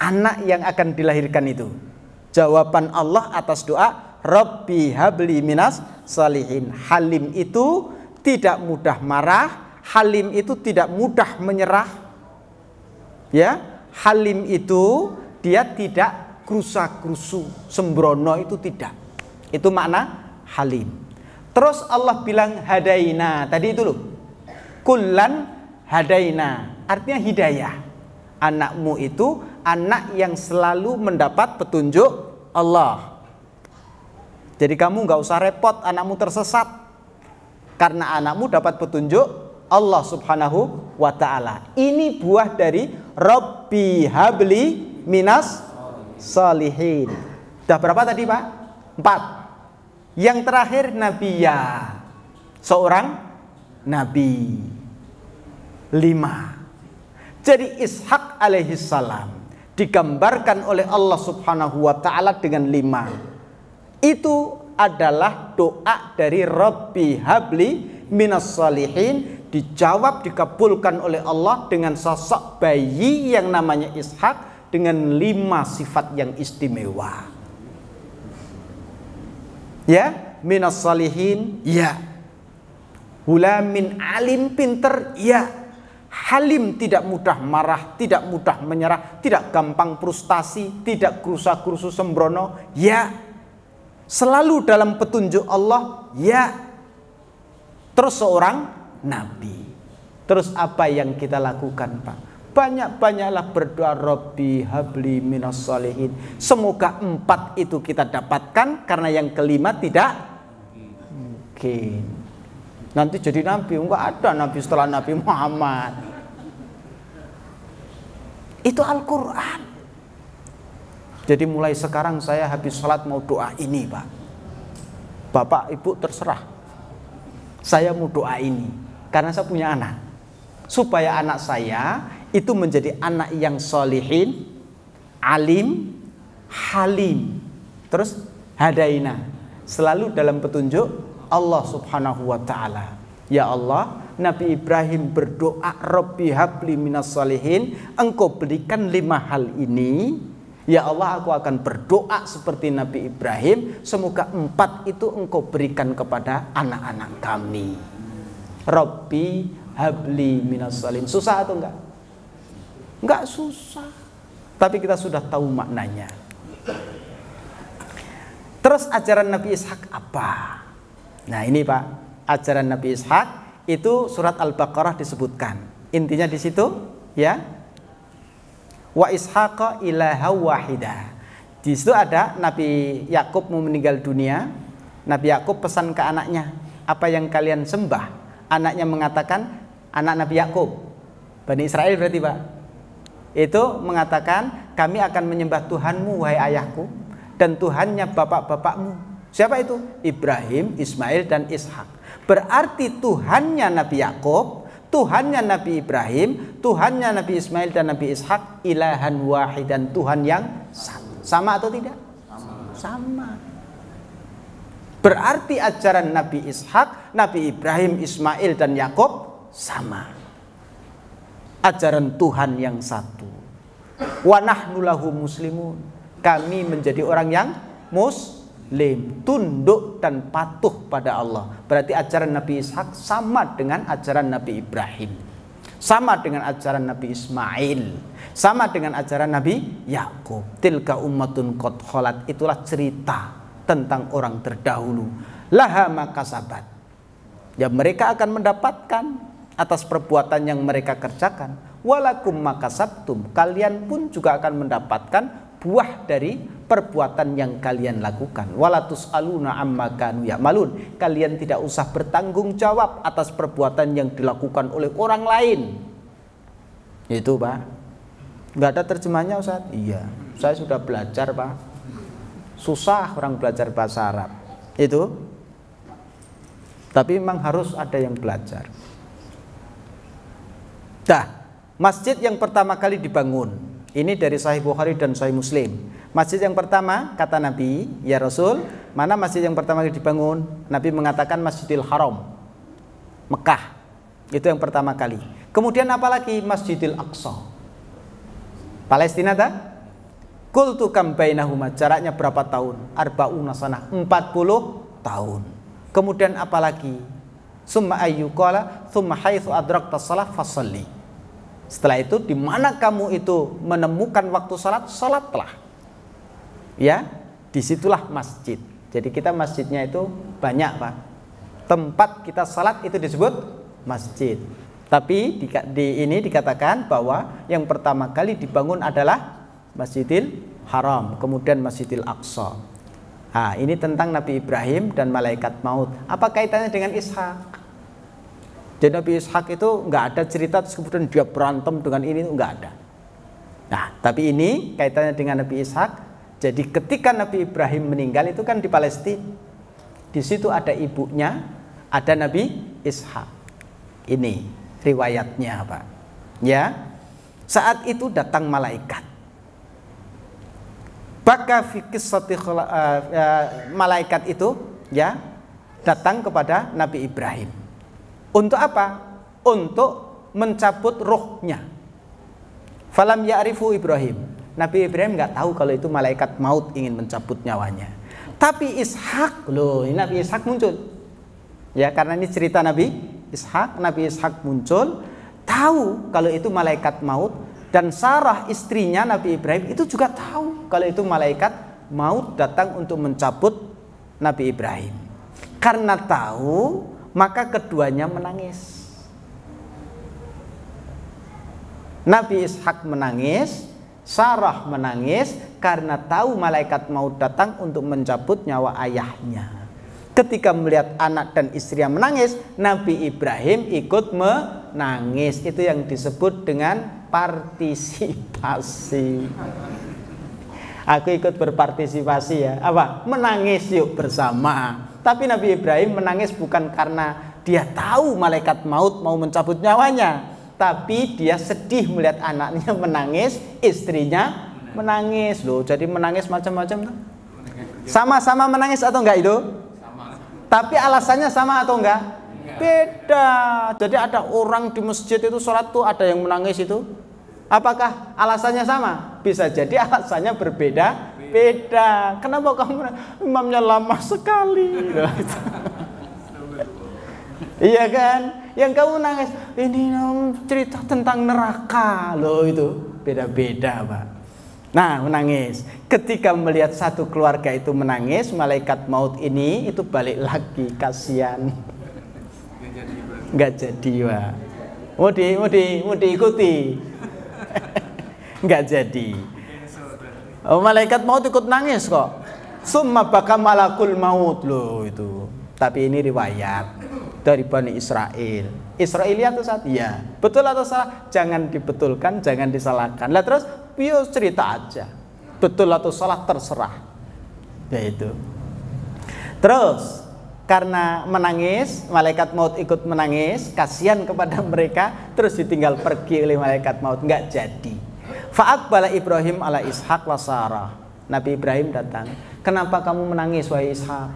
anak yang akan dilahirkan itu jawaban Allah atas doa Rabbi habli minas salihin halim itu tidak mudah marah Halim itu tidak mudah menyerah. Ya, Halim itu dia tidak krusa-krusu, sembrono itu tidak. Itu makna Halim. Terus Allah bilang hadaina. Tadi itu loh. Kulan hadaina. Artinya hidayah. Anakmu itu anak yang selalu mendapat petunjuk Allah. Jadi kamu nggak usah repot anakmu tersesat karena anakmu dapat petunjuk Allah Subhanahu wa taala. Ini buah dari Rabbi habli minas salihin. Sudah berapa tadi, Pak? Empat. Yang terakhir nabiya. Seorang nabi. Lima. Jadi Ishak alaihi salam digambarkan oleh Allah Subhanahu wa taala dengan lima. Itu adalah doa dari Rabbi habli minas salihin dijawab dikabulkan oleh Allah dengan sosok bayi yang namanya Ishak dengan lima sifat yang istimewa. Ya, minas salihin, ya. Hulamin alim pinter, ya. Halim tidak mudah marah, tidak mudah menyerah, tidak gampang frustasi, tidak kerusa-kerusu sembrono, ya. Selalu dalam petunjuk Allah, ya. Terus seorang Nabi. Terus apa yang kita lakukan Pak? Banyak-banyaklah berdoa Robbi habli minas solehin. Semoga empat itu kita dapatkan karena yang kelima tidak mungkin. Nanti jadi Nabi, enggak ada Nabi setelah Nabi Muhammad. Itu Al-Quran. Jadi mulai sekarang saya habis sholat mau doa ini Pak. Bapak, Ibu terserah. Saya mau doa ini karena saya punya anak. Supaya anak saya itu menjadi anak yang solihin, alim, halim. Terus hadaina. Selalu dalam petunjuk Allah subhanahu wa ta'ala. Ya Allah, Nabi Ibrahim berdoa, Rabbi habli minas solihin, engkau berikan lima hal ini, Ya Allah aku akan berdoa seperti Nabi Ibrahim Semoga empat itu engkau berikan kepada anak-anak kami Rabbi habli minas salin. Susah atau enggak? Enggak susah. Tapi kita sudah tahu maknanya. Terus ajaran Nabi Ishak apa? Nah ini Pak, ajaran Nabi Ishak itu surat Al-Baqarah disebutkan. Intinya di situ ya. Wa Ishaqa ilaha wahida. Di situ ada Nabi Yakub mau meninggal dunia. Nabi Yakub pesan ke anaknya, apa yang kalian sembah anaknya mengatakan anak Nabi Yakub Bani Israel berarti Pak itu mengatakan kami akan menyembah Tuhanmu wahai ayahku dan Tuhannya bapak-bapakmu siapa itu Ibrahim Ismail dan Ishak berarti Tuhannya Nabi Yakub Tuhannya Nabi Ibrahim Tuhannya Nabi Ismail dan Nabi Ishak ilahan wahid dan Tuhan yang sama, sama atau tidak sama, sama. Berarti ajaran Nabi Ishak, Nabi Ibrahim, Ismail dan Yakob sama. Ajaran Tuhan yang satu. Wanahnulahu lahu muslimun. Kami menjadi orang yang muslim, tunduk dan patuh pada Allah. Berarti ajaran Nabi Ishak sama dengan ajaran Nabi Ibrahim. Sama dengan ajaran Nabi Ismail, sama dengan ajaran Nabi Yakub. Tilka ummatun qad itulah cerita tentang orang terdahulu. Laha maka sahabat. Ya mereka akan mendapatkan atas perbuatan yang mereka kerjakan. Walakum maka sabtum. Kalian pun juga akan mendapatkan buah dari perbuatan yang kalian lakukan. Walatus aluna amma kanu malun. Kalian tidak usah bertanggung jawab atas perbuatan yang dilakukan oleh orang lain. Itu, Pak. Enggak ada terjemahnya, Ustaz? Iya. Saya sudah belajar, Pak susah orang belajar bahasa Arab itu tapi memang harus ada yang belajar dah masjid yang pertama kali dibangun ini dari Sahih Bukhari dan Sahih Muslim masjid yang pertama kata Nabi ya Rasul mana masjid yang pertama kali dibangun Nabi mengatakan Masjidil Haram Mekah itu yang pertama kali kemudian apalagi Masjidil Aqsa Palestina tak? Kultu kam bainahuma jaraknya berapa tahun? Arbauna sanah, 40 tahun. Kemudian apalagi? Summa ayyuqala summa haitsu adrakta shalah fasalli. Setelah itu di mana kamu itu menemukan waktu salat, salatlah. Ya, disitulah masjid. Jadi kita masjidnya itu banyak, Pak. Tempat kita salat itu disebut masjid. Tapi di, di ini dikatakan bahwa yang pertama kali dibangun adalah Masjidil Haram, kemudian Masjidil Aqsa. Nah, ini tentang Nabi Ibrahim dan malaikat maut. Apa kaitannya dengan Ishak? Jadi Nabi Ishak itu nggak ada cerita terus kemudian dia berantem dengan ini nggak ada. Nah, tapi ini kaitannya dengan Nabi Ishak. Jadi ketika Nabi Ibrahim meninggal itu kan di Palestina. Di situ ada ibunya, ada Nabi Ishak. Ini riwayatnya, Pak. Ya. Saat itu datang malaikat Baka fi qissati eh, eh, malaikat itu ya datang kepada Nabi Ibrahim. Untuk apa? Untuk mencabut rohnya. Falam ya'rifu Ibrahim. Nabi Ibrahim nggak tahu kalau itu malaikat maut ingin mencabut nyawanya. Tapi Ishak loh, ini Nabi Ishak muncul. Ya, karena ini cerita Nabi Ishak, Nabi Ishak muncul tahu kalau itu malaikat maut dan Sarah istrinya Nabi Ibrahim itu juga tahu kalau itu malaikat maut datang untuk mencabut Nabi Ibrahim. Karena tahu, maka keduanya menangis. Nabi Ishak menangis, Sarah menangis karena tahu malaikat maut datang untuk mencabut nyawa ayahnya. Ketika melihat anak dan istrinya menangis, Nabi Ibrahim ikut menangis. Itu yang disebut dengan partisipasi. Aku ikut berpartisipasi ya. Apa? Menangis yuk bersama. Tapi Nabi Ibrahim menangis bukan karena dia tahu malaikat maut mau mencabut nyawanya, tapi dia sedih melihat anaknya menangis, istrinya menangis. Loh, jadi menangis macam-macam tuh. Sama-sama menangis atau enggak itu? Sama. Tapi alasannya sama atau enggak? Beda. Jadi ada orang di masjid itu sholat tuh ada yang menangis itu. Apakah alasannya sama? Bisa jadi alasannya berbeda. Beda. Kenapa kamu imamnya lama sekali? iya kan? Yang kamu nangis ini cerita tentang neraka loh itu beda-beda pak. Nah menangis. Ketika melihat satu keluarga itu menangis, malaikat maut ini itu balik lagi kasihan nggak jadi wah mau di mau di mau diikuti nggak jadi oh, malaikat mau ikut nangis kok summa baka malakul maut lo itu tapi ini riwayat dari Bani Israel Israel itu saat ya betul atau salah jangan dibetulkan jangan disalahkan lah terus bio cerita aja betul atau salah terserah ya itu terus karena menangis, malaikat maut ikut menangis, kasihan kepada mereka, terus ditinggal pergi oleh malaikat maut, nggak jadi. Faat bala Ibrahim ala Ishak wa Nabi Ibrahim datang, kenapa kamu menangis wahai Ishak?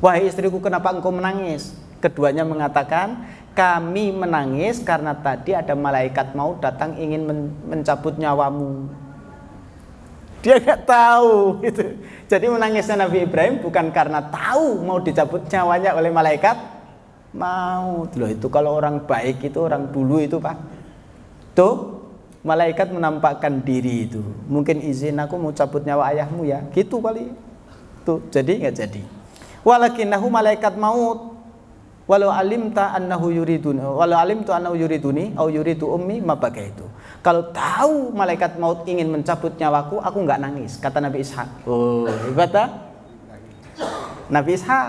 Wahai istriku kenapa engkau menangis? Keduanya mengatakan, kami menangis karena tadi ada malaikat maut datang ingin mencabut nyawamu. Dia nggak tahu itu. Jadi menangisnya Nabi Ibrahim bukan karena tahu mau dicabut nyawanya oleh malaikat mau. Loh itu kalau orang baik itu orang dulu itu Pak. Tuh malaikat menampakkan diri itu. Mungkin izin aku mau cabut nyawa ayahmu ya. Gitu kali. Tuh jadi nggak jadi. Walakinahu malaikat maut walau alim ta annahu yuridun walau alim tu yuriduni au yuridu ummi mabaka itu kalau tahu malaikat maut ingin mencabut nyawaku, aku nggak nangis. Kata Nabi Ishak. Oh, nah, hebat ah? Nabi Ishak.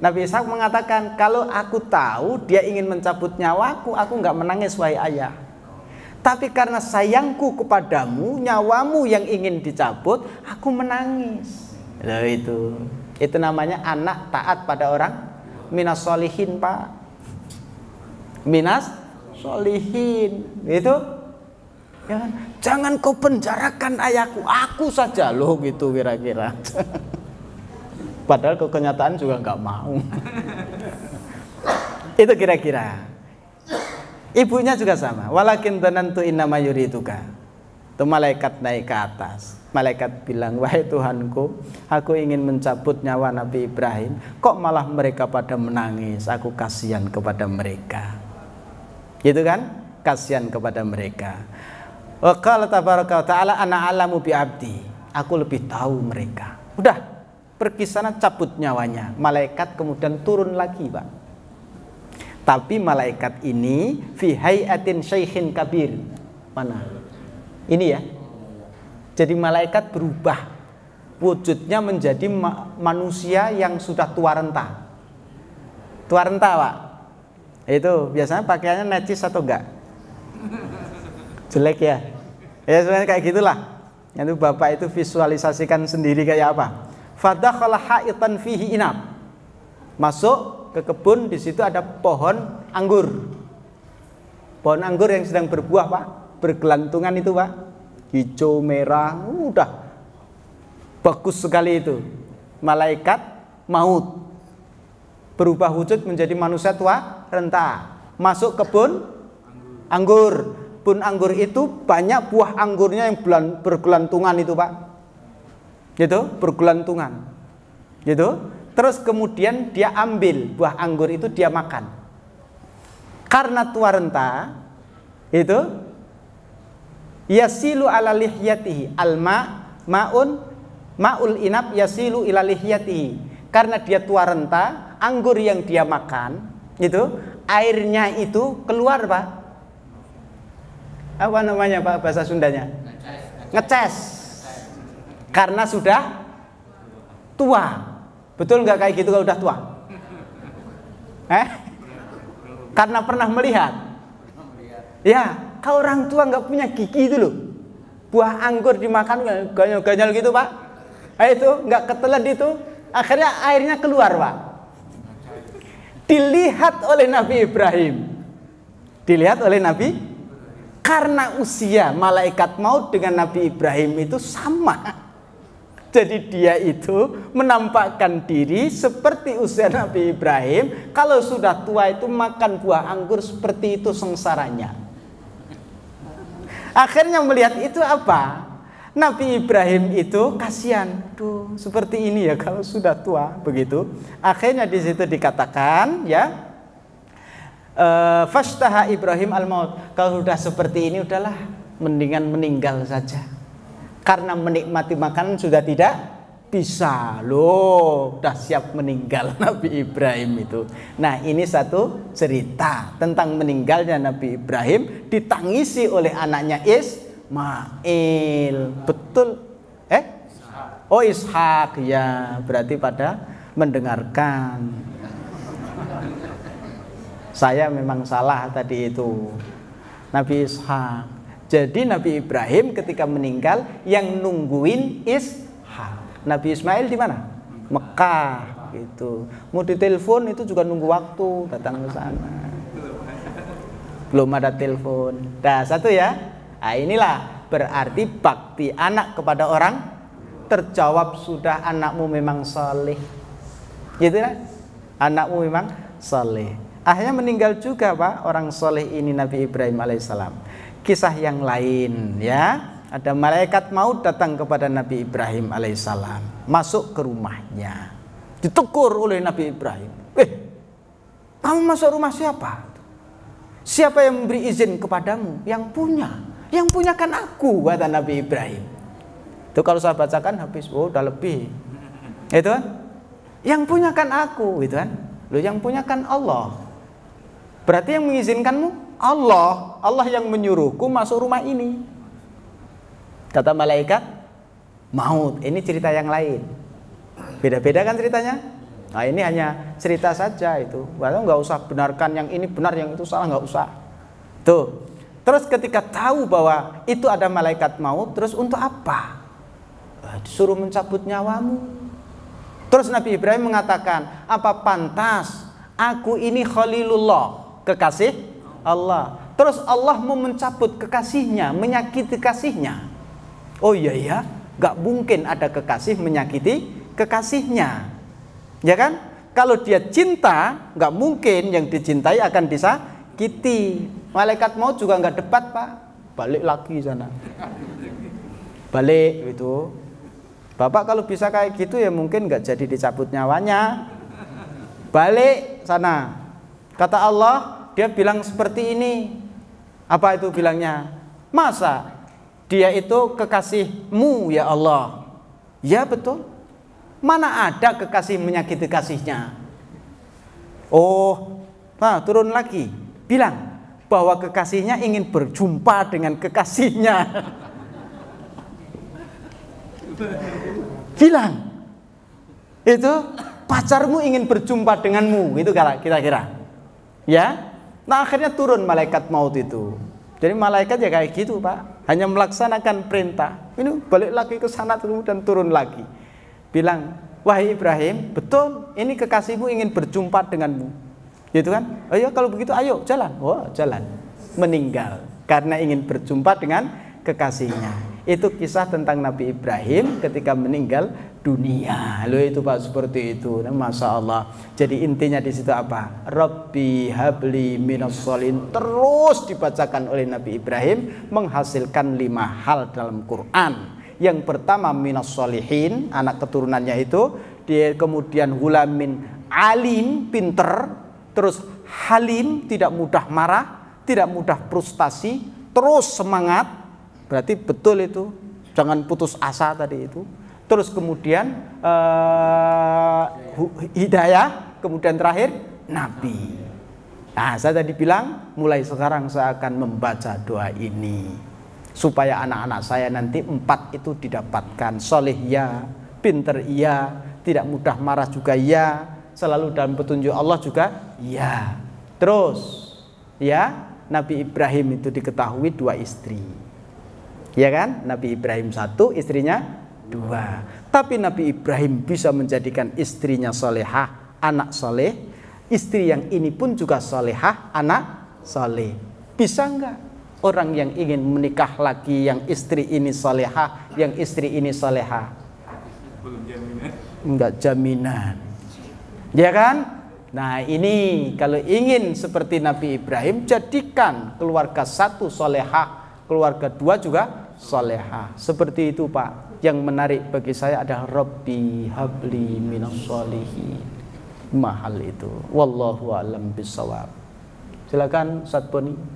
Nabi Ishak mengatakan, kalau aku tahu dia ingin mencabut nyawaku, aku nggak menangis, wahai ayah. Tapi karena sayangku kepadamu, nyawamu yang ingin dicabut, aku menangis. Loh nah, itu. Itu namanya anak taat pada orang minas solihin, Pak. Minas solihin. Itu ya kan? Jangan kau penjarakan ayahku, aku saja loh gitu kira-kira. Padahal ke kenyataan juga nggak mau. itu kira-kira. Ibunya juga sama. Walakin tenantu inna yurituka. Itu malaikat naik ke atas. Malaikat bilang, wahai Tuhanku, aku ingin mencabut nyawa Nabi Ibrahim. Kok malah mereka pada menangis? Aku kasihan kepada mereka. Gitu kan? Kasihan kepada mereka. Wa qala tabaraka ta'ala ana alamu bi Aku lebih tahu mereka. Udah, pergi sana cabut nyawanya. Malaikat kemudian turun lagi, Pak. Tapi malaikat ini fi hayatin syaikhin kabir. Mana? Ini ya. Jadi malaikat berubah wujudnya menjadi ma manusia yang sudah tua renta. Tua renta, Pak. Itu biasanya pakaiannya necis atau enggak? jelek ya ya sebenarnya kayak gitulah itu bapak itu visualisasikan sendiri kayak apa fadakhala haitan fihi inab masuk ke kebun di situ ada pohon anggur pohon anggur yang sedang berbuah pak bergelantungan itu pak hijau merah udah bagus sekali itu malaikat maut berubah wujud menjadi manusia tua renta masuk kebun anggur kebun anggur itu banyak buah anggurnya yang bergelantungan itu pak gitu bergelantungan gitu terus kemudian dia ambil buah anggur itu dia makan karena tua renta itu yasilu ala lihyatihi alma maun maul inab yasilu ila lihyatihi karena dia tua renta anggur yang dia makan itu airnya itu keluar pak apa namanya Pak bahasa Sundanya? Ngeces. Karena sudah tua. Betul nggak kayak gitu kalau udah tua? Eh? Karena pernah melihat. Ya, kalau orang tua nggak punya gigi itu loh. Buah anggur dimakan ganyol-ganyol gitu Pak. Nah, itu nggak ketelan itu. Akhirnya airnya keluar Pak. Dilihat oleh Nabi Ibrahim. Dilihat oleh Nabi karena usia malaikat maut dengan Nabi Ibrahim itu sama. Jadi dia itu menampakkan diri seperti usia Nabi Ibrahim. Kalau sudah tua itu makan buah anggur seperti itu sengsaranya. Akhirnya melihat itu apa? Nabi Ibrahim itu kasihan. tuh seperti ini ya kalau sudah tua begitu. Akhirnya di situ dikatakan ya Eh, fashtaha Ibrahim al maut kalau sudah seperti ini udahlah mendingan meninggal saja karena menikmati makanan sudah tidak bisa loh udah siap meninggal Nabi Ibrahim itu nah ini satu cerita tentang meninggalnya Nabi Ibrahim ditangisi oleh anaknya Ismail betul eh oh Ishak ya berarti pada mendengarkan saya memang salah tadi itu Nabi Ishak jadi Nabi Ibrahim ketika meninggal yang nungguin Ishak Nabi Ismail di mana Mekah gitu mau ditelepon itu juga nunggu waktu datang ke sana belum ada telepon dah satu ya nah, inilah berarti bakti anak kepada orang terjawab sudah anakmu memang saleh gitu kan anakmu memang saleh Akhirnya meninggal juga Pak orang soleh ini Nabi Ibrahim alaihissalam. Kisah yang lain ya. Ada malaikat maut datang kepada Nabi Ibrahim alaihissalam. Masuk ke rumahnya. ditukur oleh Nabi Ibrahim. Eh, kamu masuk rumah siapa? Siapa yang memberi izin kepadamu? Yang punya. Yang punya kan aku, kata Nabi Ibrahim. Itu kalau saya bacakan habis, oh udah lebih. Itu kan? Yang punya kan aku, gitu kan? Loh, yang punya kan Allah. Berarti yang mengizinkanmu Allah, Allah yang menyuruhku masuk rumah ini. Kata malaikat, maut. Ini cerita yang lain. Beda-beda kan ceritanya? Nah ini hanya cerita saja itu. Walau nggak usah benarkan yang ini benar, yang itu salah nggak usah. Tuh. Terus ketika tahu bahwa itu ada malaikat maut, terus untuk apa? Eh, disuruh mencabut nyawamu. Terus Nabi Ibrahim mengatakan, apa pantas aku ini Khalilullah? kekasih Allah. Terus Allah mau mencabut kekasihnya, menyakiti kasihnya. Oh iya ya, gak mungkin ada kekasih menyakiti kekasihnya. Ya kan? Kalau dia cinta, gak mungkin yang dicintai akan bisa disakiti. Malaikat mau juga nggak debat pak, balik lagi sana. Balik itu. Bapak kalau bisa kayak gitu ya mungkin nggak jadi dicabut nyawanya. Balik sana. Kata Allah, dia bilang seperti ini. Apa itu bilangnya? Masa dia itu kekasihmu ya Allah. Ya betul. Mana ada kekasih menyakiti kasihnya? Oh, nah turun lagi. Bilang bahwa kekasihnya ingin berjumpa dengan kekasihnya. Bilang itu pacarmu ingin berjumpa denganmu, itu kira-kira. Ya, Nah akhirnya turun malaikat maut itu. Jadi malaikat ya kayak gitu pak, hanya melaksanakan perintah. Ini balik lagi ke sana dan turun lagi. Bilang, wahai Ibrahim, betul ini kekasihmu ingin berjumpa denganmu. Gitu kan? Oh ya kalau begitu ayo jalan. Wah oh, jalan. Meninggal karena ingin berjumpa dengan kekasihnya. Itu kisah tentang Nabi Ibrahim ketika meninggal dunia. Lo itu Pak seperti itu. Nah, Masya Allah. Jadi intinya di situ apa? Rabbi habli minas Terus dibacakan oleh Nabi Ibrahim menghasilkan lima hal dalam Quran. Yang pertama minas solihin, anak keturunannya itu. Dia kemudian hulamin alim, pinter. Terus halim, tidak mudah marah, tidak mudah frustasi. Terus semangat, Berarti betul itu, jangan putus asa tadi itu. Terus kemudian uh, hidayah, kemudian terakhir nabi. Nah, saya tadi bilang mulai sekarang saya akan membaca doa ini supaya anak-anak saya nanti empat itu didapatkan soleh ya, pinter iya, tidak mudah marah juga ya, selalu dalam petunjuk Allah juga ya. Terus ya Nabi Ibrahim itu diketahui dua istri. Ya kan? Nabi Ibrahim satu, istrinya dua. Tapi Nabi Ibrahim bisa menjadikan istrinya solehah, anak soleh. Istri yang ini pun juga solehah, anak soleh. Bisa enggak? Orang yang ingin menikah lagi, yang istri ini solehah, yang istri ini solehah. Enggak jaminan. Ya kan? Nah ini kalau ingin seperti Nabi Ibrahim jadikan keluarga satu solehah, keluarga dua juga Soleha, Seperti itu Pak. Yang menarik bagi saya adalah Rabbi habli minas solihi. Mahal itu. Wallahu alam bisawab. Silakan Satpuni.